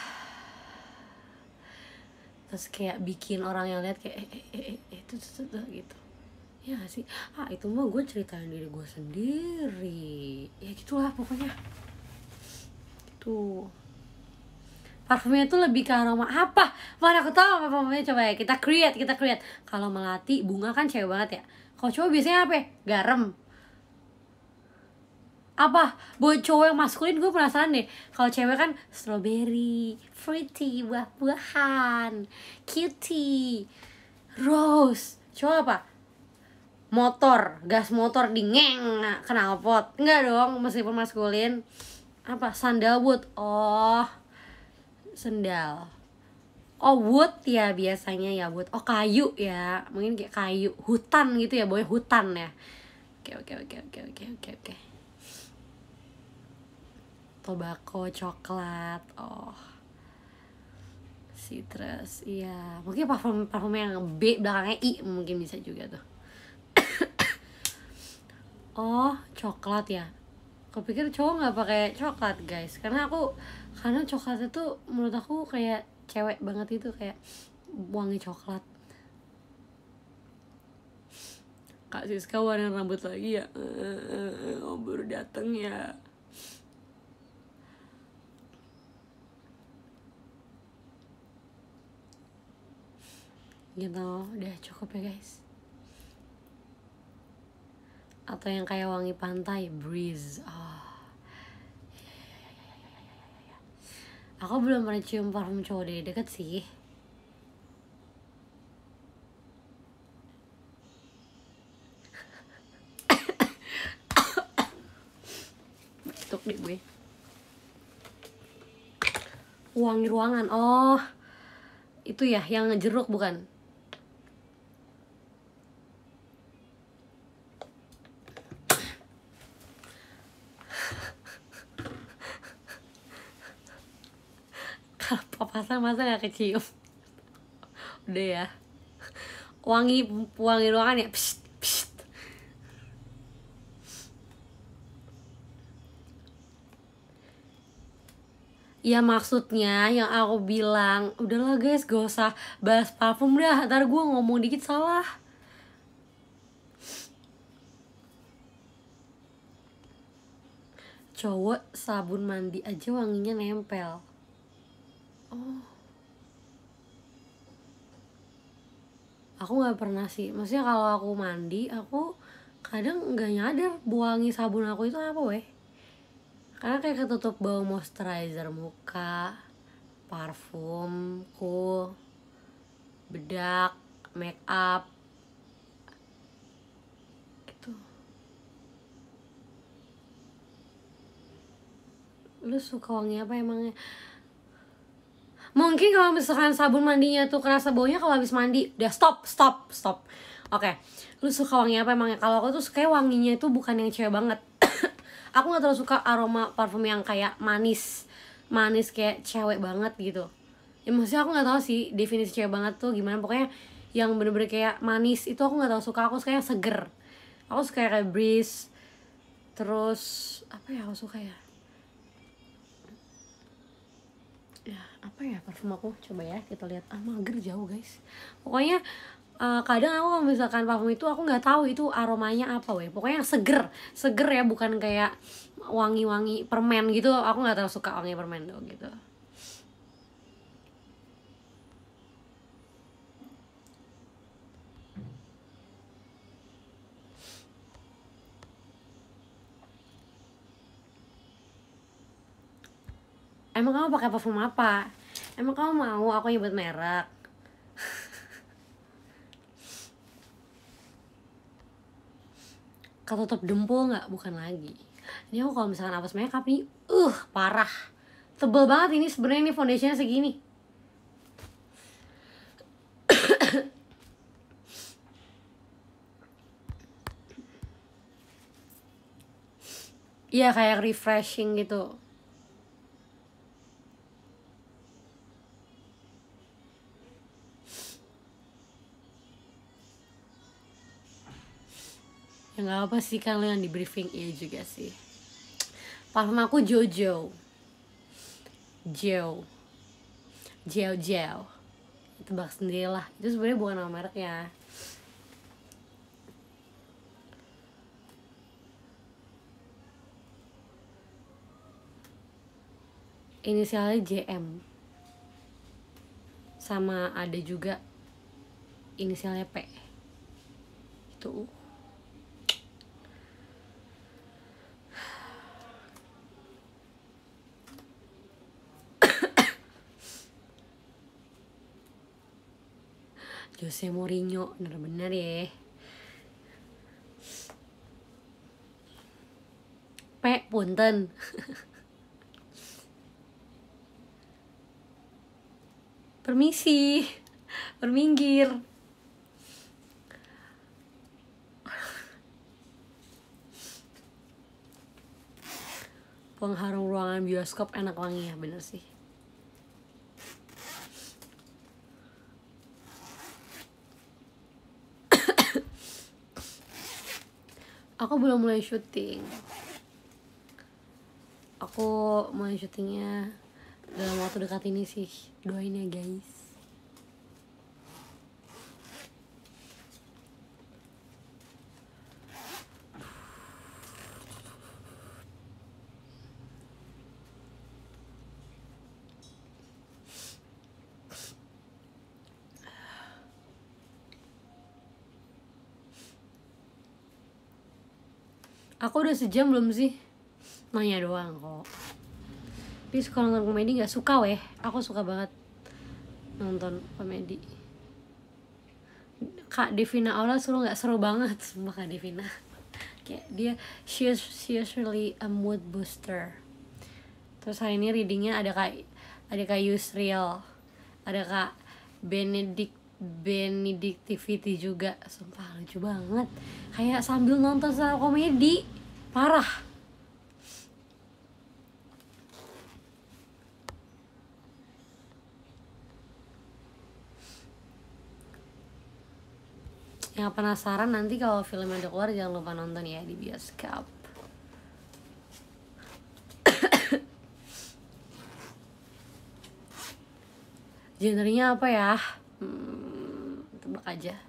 terus kayak bikin orang yang lihat kayak eh, eh, eh, eh, itu, eh, itu, itu gitu ya gak sih ah itu mah gue ceritain diri gue sendiri ya gitulah pokoknya gitu parfumnya tuh lebih ke aroma apa mana aku tahu apa parfumnya coba ya kita create kita create kalau melati bunga kan cewek banget ya kalau cowok biasanya apa ya? garam apa buat cowok yang maskulin gue penasaran deh kalau cewek kan strawberry fruity buah-buahan cutie rose cowok apa motor gas motor dingeng pot enggak dong meskipun maskulin apa sandalwood oh sendal oh wood ya biasanya ya wood oh kayu ya mungkin kayak kayu hutan gitu ya boy hutan ya oke oke oke oke oke oke oke tobacco coklat oh citrus iya mungkin parfum parfum yang B belakangnya I mungkin bisa juga tuh oh coklat ya kepikir cowok nggak pakai coklat guys karena aku karena coklat tuh menurut aku kayak cewek banget itu kayak wangi coklat Kak Siska warna rambut lagi ya oh, baru dateng ya gitu udah cukup ya guys atau yang kayak wangi pantai breeze oh aku belum pernah cium parfum cowok dari deket sih Tuk deh gue wangi ruangan oh itu ya yang jeruk bukan masa masa gak kecium udah ya wangi wangi ruangan ya psst, psst. Ya maksudnya yang aku bilang Udahlah guys gak usah bahas parfum dah Ntar gue ngomong dikit salah Cowok sabun mandi aja wanginya nempel oh aku nggak pernah sih maksudnya kalau aku mandi aku kadang nggak nyadar buangi sabun aku itu apa weh karena kayak ketutup bau moisturizer muka parfumku bedak make up gitu. lu suka wangi apa emangnya mungkin kalau misalkan sabun mandinya tuh kerasa baunya kalau habis mandi udah stop stop stop oke okay. lu suka wanginya apa emangnya kalau aku tuh suka wanginya itu bukan yang cewek banget aku nggak terlalu suka aroma parfum yang kayak manis manis kayak cewek banget gitu ya maksudnya aku nggak tahu sih definisi cewek banget tuh gimana pokoknya yang bener-bener kayak manis itu aku nggak tahu suka aku suka yang seger aku suka kayak breeze terus apa ya aku suka ya apa ya parfum aku coba ya kita lihat ah mager jauh guys pokoknya uh, kadang aku misalkan parfum itu aku nggak tahu itu aromanya apa weh pokoknya seger seger ya bukan kayak wangi-wangi permen gitu aku nggak terlalu suka wangi permen tuh gitu emang kamu pakai parfum apa emang kamu mau aku nyebut merek ketutup dempul nggak bukan lagi ini aku kalau misalkan hapus makeup nih uh parah tebel banget ini sebenarnya ini foundationnya segini Iya kayak refreshing gitu ya nggak apa sih kalian di briefing iya juga sih parfum aku Jojo Joe Joe Joe tebak sendiri lah itu sebenarnya bukan nama mereknya, ya inisialnya JM sama ada juga inisialnya P itu uh. Jose Mourinho benar-benar ya P punten permisi perminggir. pengharum ruangan bioskop enak wangi ya bener sih aku belum mulai syuting aku mulai syutingnya dalam waktu dekat ini sih doain ya guys kok udah sejam belum sih? Nanya oh doang kok Tapi suka nonton komedi gak? Suka weh Aku suka banget nonton komedi Kak Devina Aula suruh gak? Seru banget Sumpah Kak Devina Kayak dia she is, she is really a mood booster Terus hari ini readingnya ada Kak ada Kak Yusriel Ada Kak Benedict Benedictivity juga Sumpah lucu banget Kayak sambil nonton secara komedi parah yang penasaran nanti kalau film ada keluar jangan lupa nonton ya di bioskop genrenya apa ya hmm, tebak aja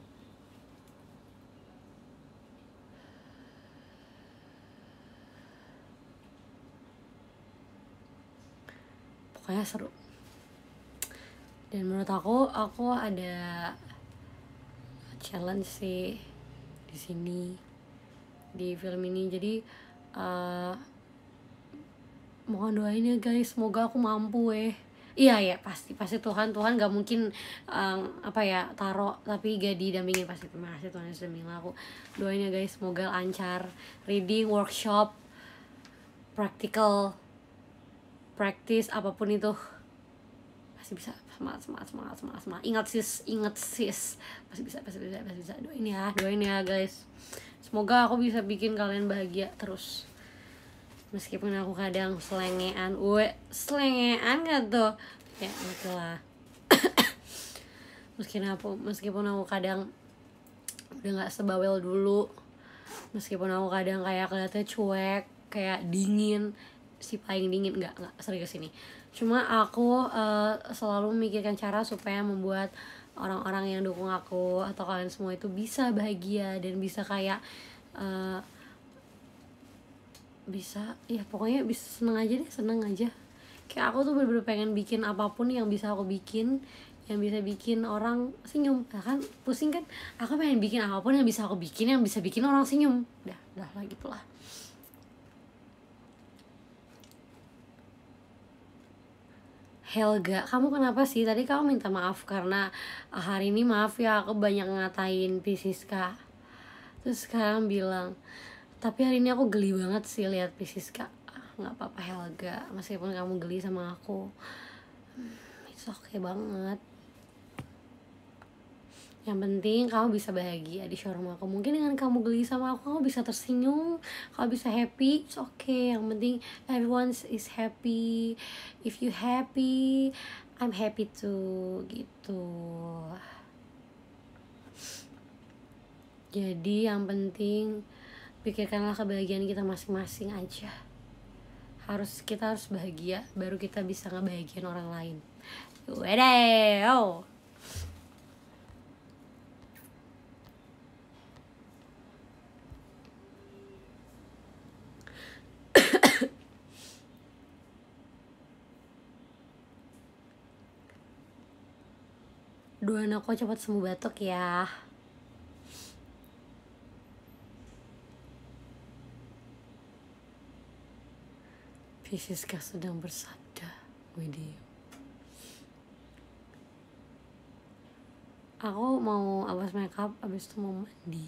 pokoknya seru dan menurut aku aku ada challenge sih di sini di film ini jadi uh, mohon doain ya guys semoga aku mampu eh iya ya pasti pasti Tuhan Tuhan gak mungkin um, apa ya taruh tapi gak didampingin pasti terima kasih Tuhan yang sudah aku doain ya guys semoga lancar reading workshop practical practice apapun itu pasti bisa semangat semangat semangat semangat semangat ingat sis ingat sis pasti bisa pasti bisa pasti bisa doain ya doain ya guys semoga aku bisa bikin kalian bahagia terus meskipun aku kadang selengean we selengean gak tuh ya gitu lah meskipun aku meskipun aku kadang udah nggak sebawel dulu meskipun aku kadang kayak kelihatnya cuek kayak dingin si paling dingin nggak nggak serius ini cuma aku uh, selalu memikirkan cara supaya membuat orang-orang yang dukung aku atau kalian semua itu bisa bahagia dan bisa kayak uh, bisa ya pokoknya bisa seneng aja deh seneng aja kayak aku tuh bener-bener pengen bikin apapun yang bisa aku bikin yang bisa bikin orang senyum nah, kan pusing kan aku pengen bikin apapun yang bisa aku bikin yang bisa bikin orang senyum dah dah lah gitulah Helga, kamu kenapa sih? Tadi kamu minta maaf karena ah, hari ini maaf ya aku banyak ngatain Pisiska. Terus sekarang bilang, tapi hari ini aku geli banget sih lihat Pisiska. Ah, nggak apa-apa Helga, meskipun kamu geli sama aku. Hmm, it's okay banget yang penting kamu bisa bahagia di showroom aku mungkin dengan kamu geli sama aku kamu bisa tersenyum kamu bisa happy it's okay yang penting everyone is happy if you happy I'm happy too gitu jadi yang penting pikirkanlah kebahagiaan kita masing-masing aja harus kita harus bahagia baru kita bisa ngebahagiain orang lain Wedeo. doain aku cepat sembuh batuk ya Pisiska sedang bersabda Widih Aku mau abis makeup Abis itu mau mandi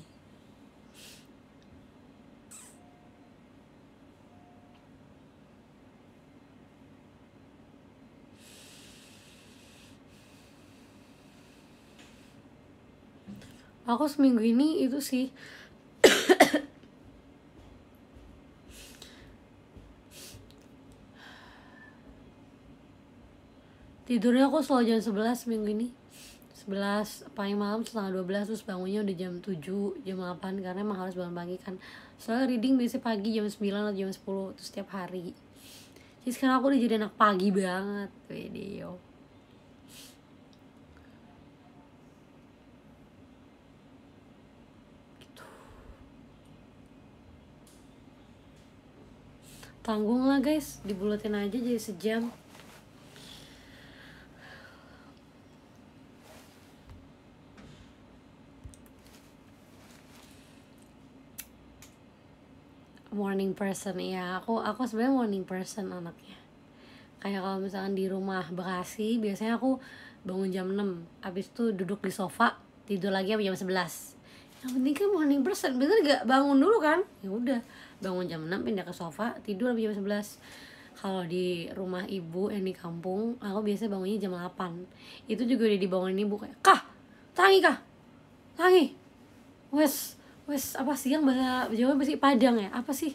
aku seminggu ini itu sih tidurnya aku selalu jam 11 minggu ini 11 paling malam setengah 12 terus bangunnya udah jam 7 jam 8 karena emang harus bangun pagi kan soalnya reading biasanya pagi jam 9 atau jam 10 terus setiap hari jadi sekarang aku udah jadi anak pagi banget video tanggung lah guys dibulatin aja jadi sejam morning person ya aku aku sebenarnya morning person anaknya kayak kalau misalkan di rumah Bekasi biasanya aku bangun jam 6 habis itu duduk di sofa tidur lagi jam 11 yang penting kan morning person bener gak bangun dulu kan ya udah bangun jam 6 pindah ke sofa tidur lebih jam 11 kalau di rumah ibu yang di kampung aku biasa bangunnya jam 8 itu juga udah dibangunin ibu kayak kah tangi kah tangi wes wes apa siang bahasa jawa pasti padang ya apa sih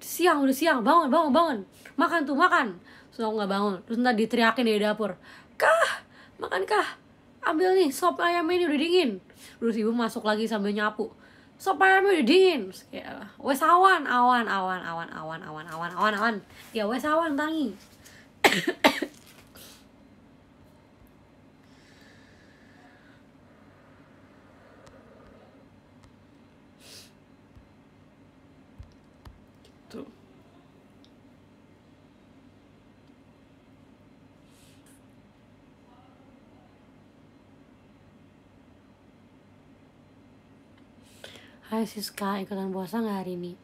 siang udah siang bangun bangun bangun makan tuh makan so aku nggak bangun terus ntar diteriakin dari dapur kah makan kah ambil nih sop ayam ini udah dingin terus ibu masuk lagi sambil nyapu so payahmu didiin ya wes awan awan awan awan awan awan awan awan awan ya wes awan tangi Hai Siska, ikutan puasa gak hari ini?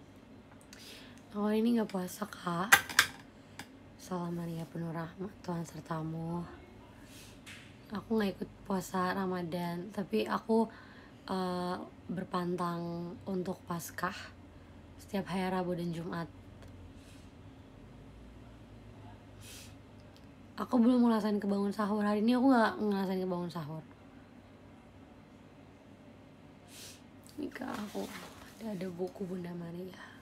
Awal ini gak puasa kak Salam Maria penuh rahmat Tuhan sertamu Aku gak ikut puasa Ramadan Tapi aku uh, berpantang untuk Paskah Setiap hari Rabu dan Jumat Aku belum ngerasain kebangun sahur Hari ini aku nggak ngerasain kebangun sahur ini ke aku ada, ada buku Bunda Maria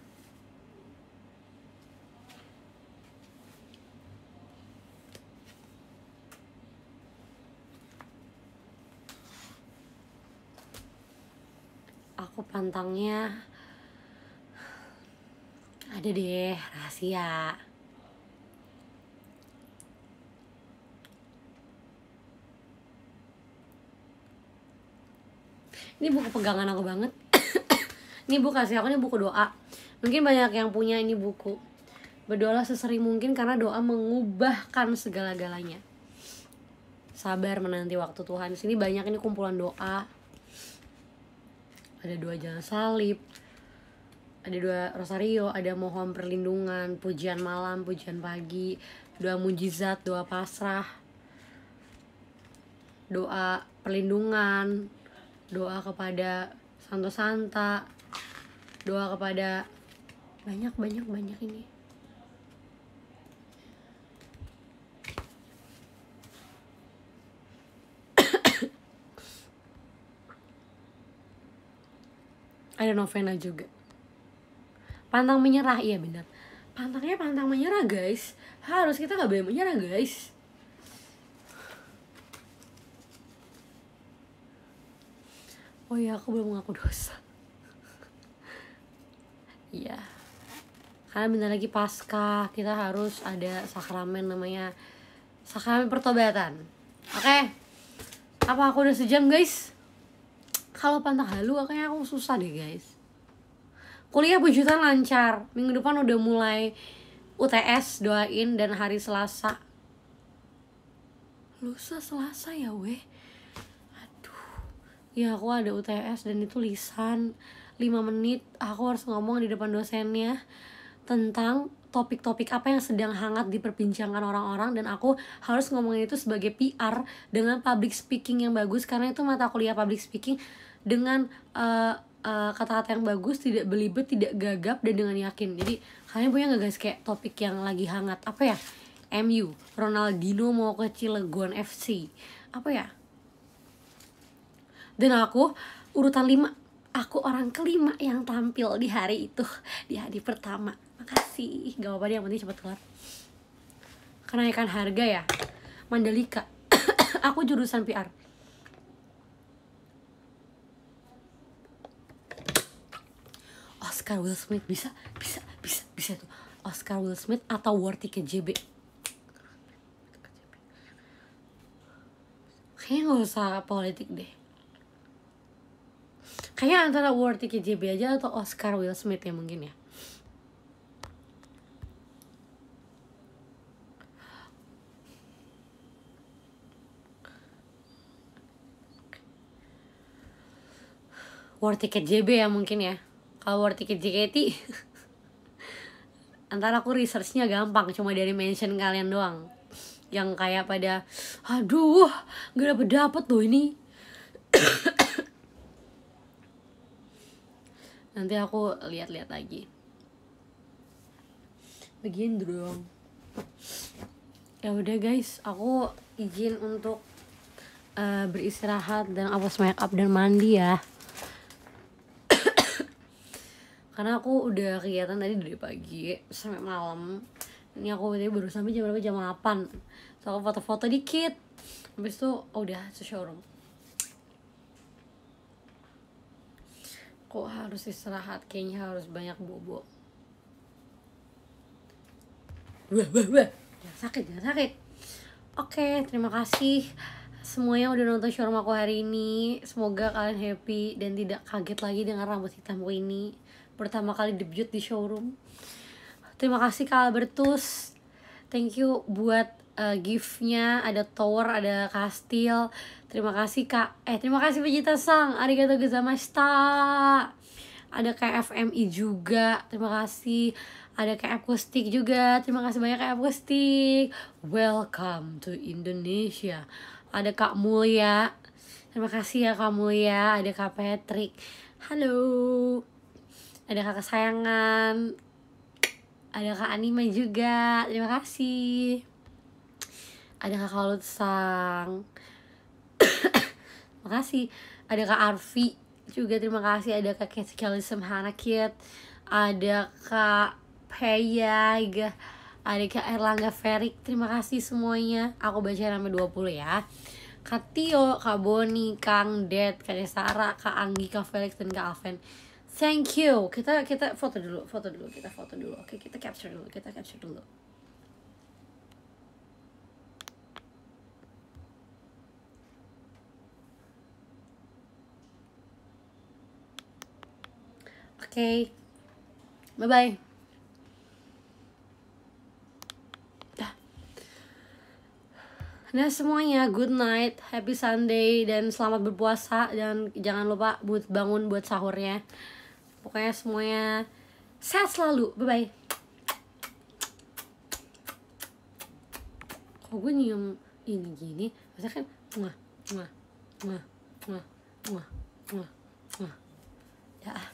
aku pantangnya ada deh rahasia ini buku pegangan aku banget ini buku kasih aku ini buku doa mungkin banyak yang punya ini buku berdoalah sesering mungkin karena doa mengubahkan segala-galanya sabar menanti waktu Tuhan di sini banyak ini kumpulan doa ada dua jalan salib ada dua rosario ada mohon perlindungan pujian malam pujian pagi doa mujizat doa pasrah doa perlindungan doa kepada Santo Santa doa kepada banyak banyak banyak ini ada novena juga pantang menyerah iya benar pantangnya pantang menyerah guys harus kita nggak boleh menyerah guys oh ya aku belum mengaku dosa iya karena bentar lagi pasca kita harus ada sakramen namanya sakramen pertobatan oke okay. apa aku udah sejam guys kalau pantang halu kayaknya aku susah deh guys kuliah pujutan lancar minggu depan udah mulai UTS doain dan hari Selasa lusa Selasa ya weh ya aku ada UTS dan itu lisan 5 menit aku harus ngomong di depan dosennya tentang topik-topik apa yang sedang hangat diperbincangkan orang-orang dan aku harus ngomongin itu sebagai PR dengan public speaking yang bagus karena itu mata kuliah public speaking dengan uh, uh, yang bagus tidak belibet tidak gagap dan dengan yakin jadi kalian punya nggak guys kayak topik yang lagi hangat apa ya MU Ronaldinho mau ke Cilegon FC apa ya dan aku urutan lima aku orang kelima yang tampil di hari itu di hari pertama makasih gak apa-apa yang penting cepat kelar kenaikan harga ya Mandalika aku jurusan PR Oscar Will Smith bisa bisa bisa bisa tuh Oscar Will Smith atau war ticket JB kayaknya nggak usah politik deh kayaknya antara Worthy KJB aja atau Oscar Will Smith ya mungkin ya war ticket JB ya mungkin ya kalau war ticket JKT antara aku researchnya gampang cuma dari mention kalian doang yang kayak pada aduh gak dapet dapet tuh ini nanti aku lihat-lihat lagi begin dong ya udah guys aku izin untuk uh, beristirahat dan aku make up dan mandi ya karena aku udah kegiatan tadi dari pagi sampai malam ini aku tadi baru sampai jam berapa jam 8 so aku foto-foto dikit habis itu oh, udah ke showroom kok harus istirahat kayaknya harus banyak bobo wah wah wah jangan sakit jangan sakit oke terima kasih semuanya udah nonton showroom aku hari ini semoga kalian happy dan tidak kaget lagi dengan rambut hitamku ini pertama kali debut di showroom terima kasih kak Albertus thank you buat uh, giftnya ada tower ada kastil Terima kasih Kak. Eh, terima kasih Vegeta Sang. Arigato gozaimashita. Ada KFMI juga. Terima kasih. Ada KF akustik juga. Terima kasih banyak KF akustik, Welcome to Indonesia. Ada Kak Mulya, Terima kasih ya Kak Mulya, Ada Kak Patrick. Halo. Ada Kak Kesayangan. Ada Kak Anima juga. Terima kasih. Ada Kak Kalut Sang Terima kasih ada kak Arfi juga terima kasih ada kak Kelly Semhana Kit ada kak Peya ada kak Erlangga Ferik terima kasih semuanya aku baca nama 20 ya Kak Tio, Kak Boni, Kang Ded Kak Desara, Kak Anggi, Kak Felix, dan Kak Alven thank you kita kita foto dulu foto dulu kita foto dulu oke kita capture dulu kita capture dulu okay bye bye Nah semuanya, good night, happy Sunday, dan selamat berpuasa Dan jangan lupa buat bangun buat sahurnya Pokoknya semuanya sehat selalu, bye-bye Kok gue nyium ini gini, masa kan Mwah, mwah, mwah, mwah, mwah, mwah, mwah Ya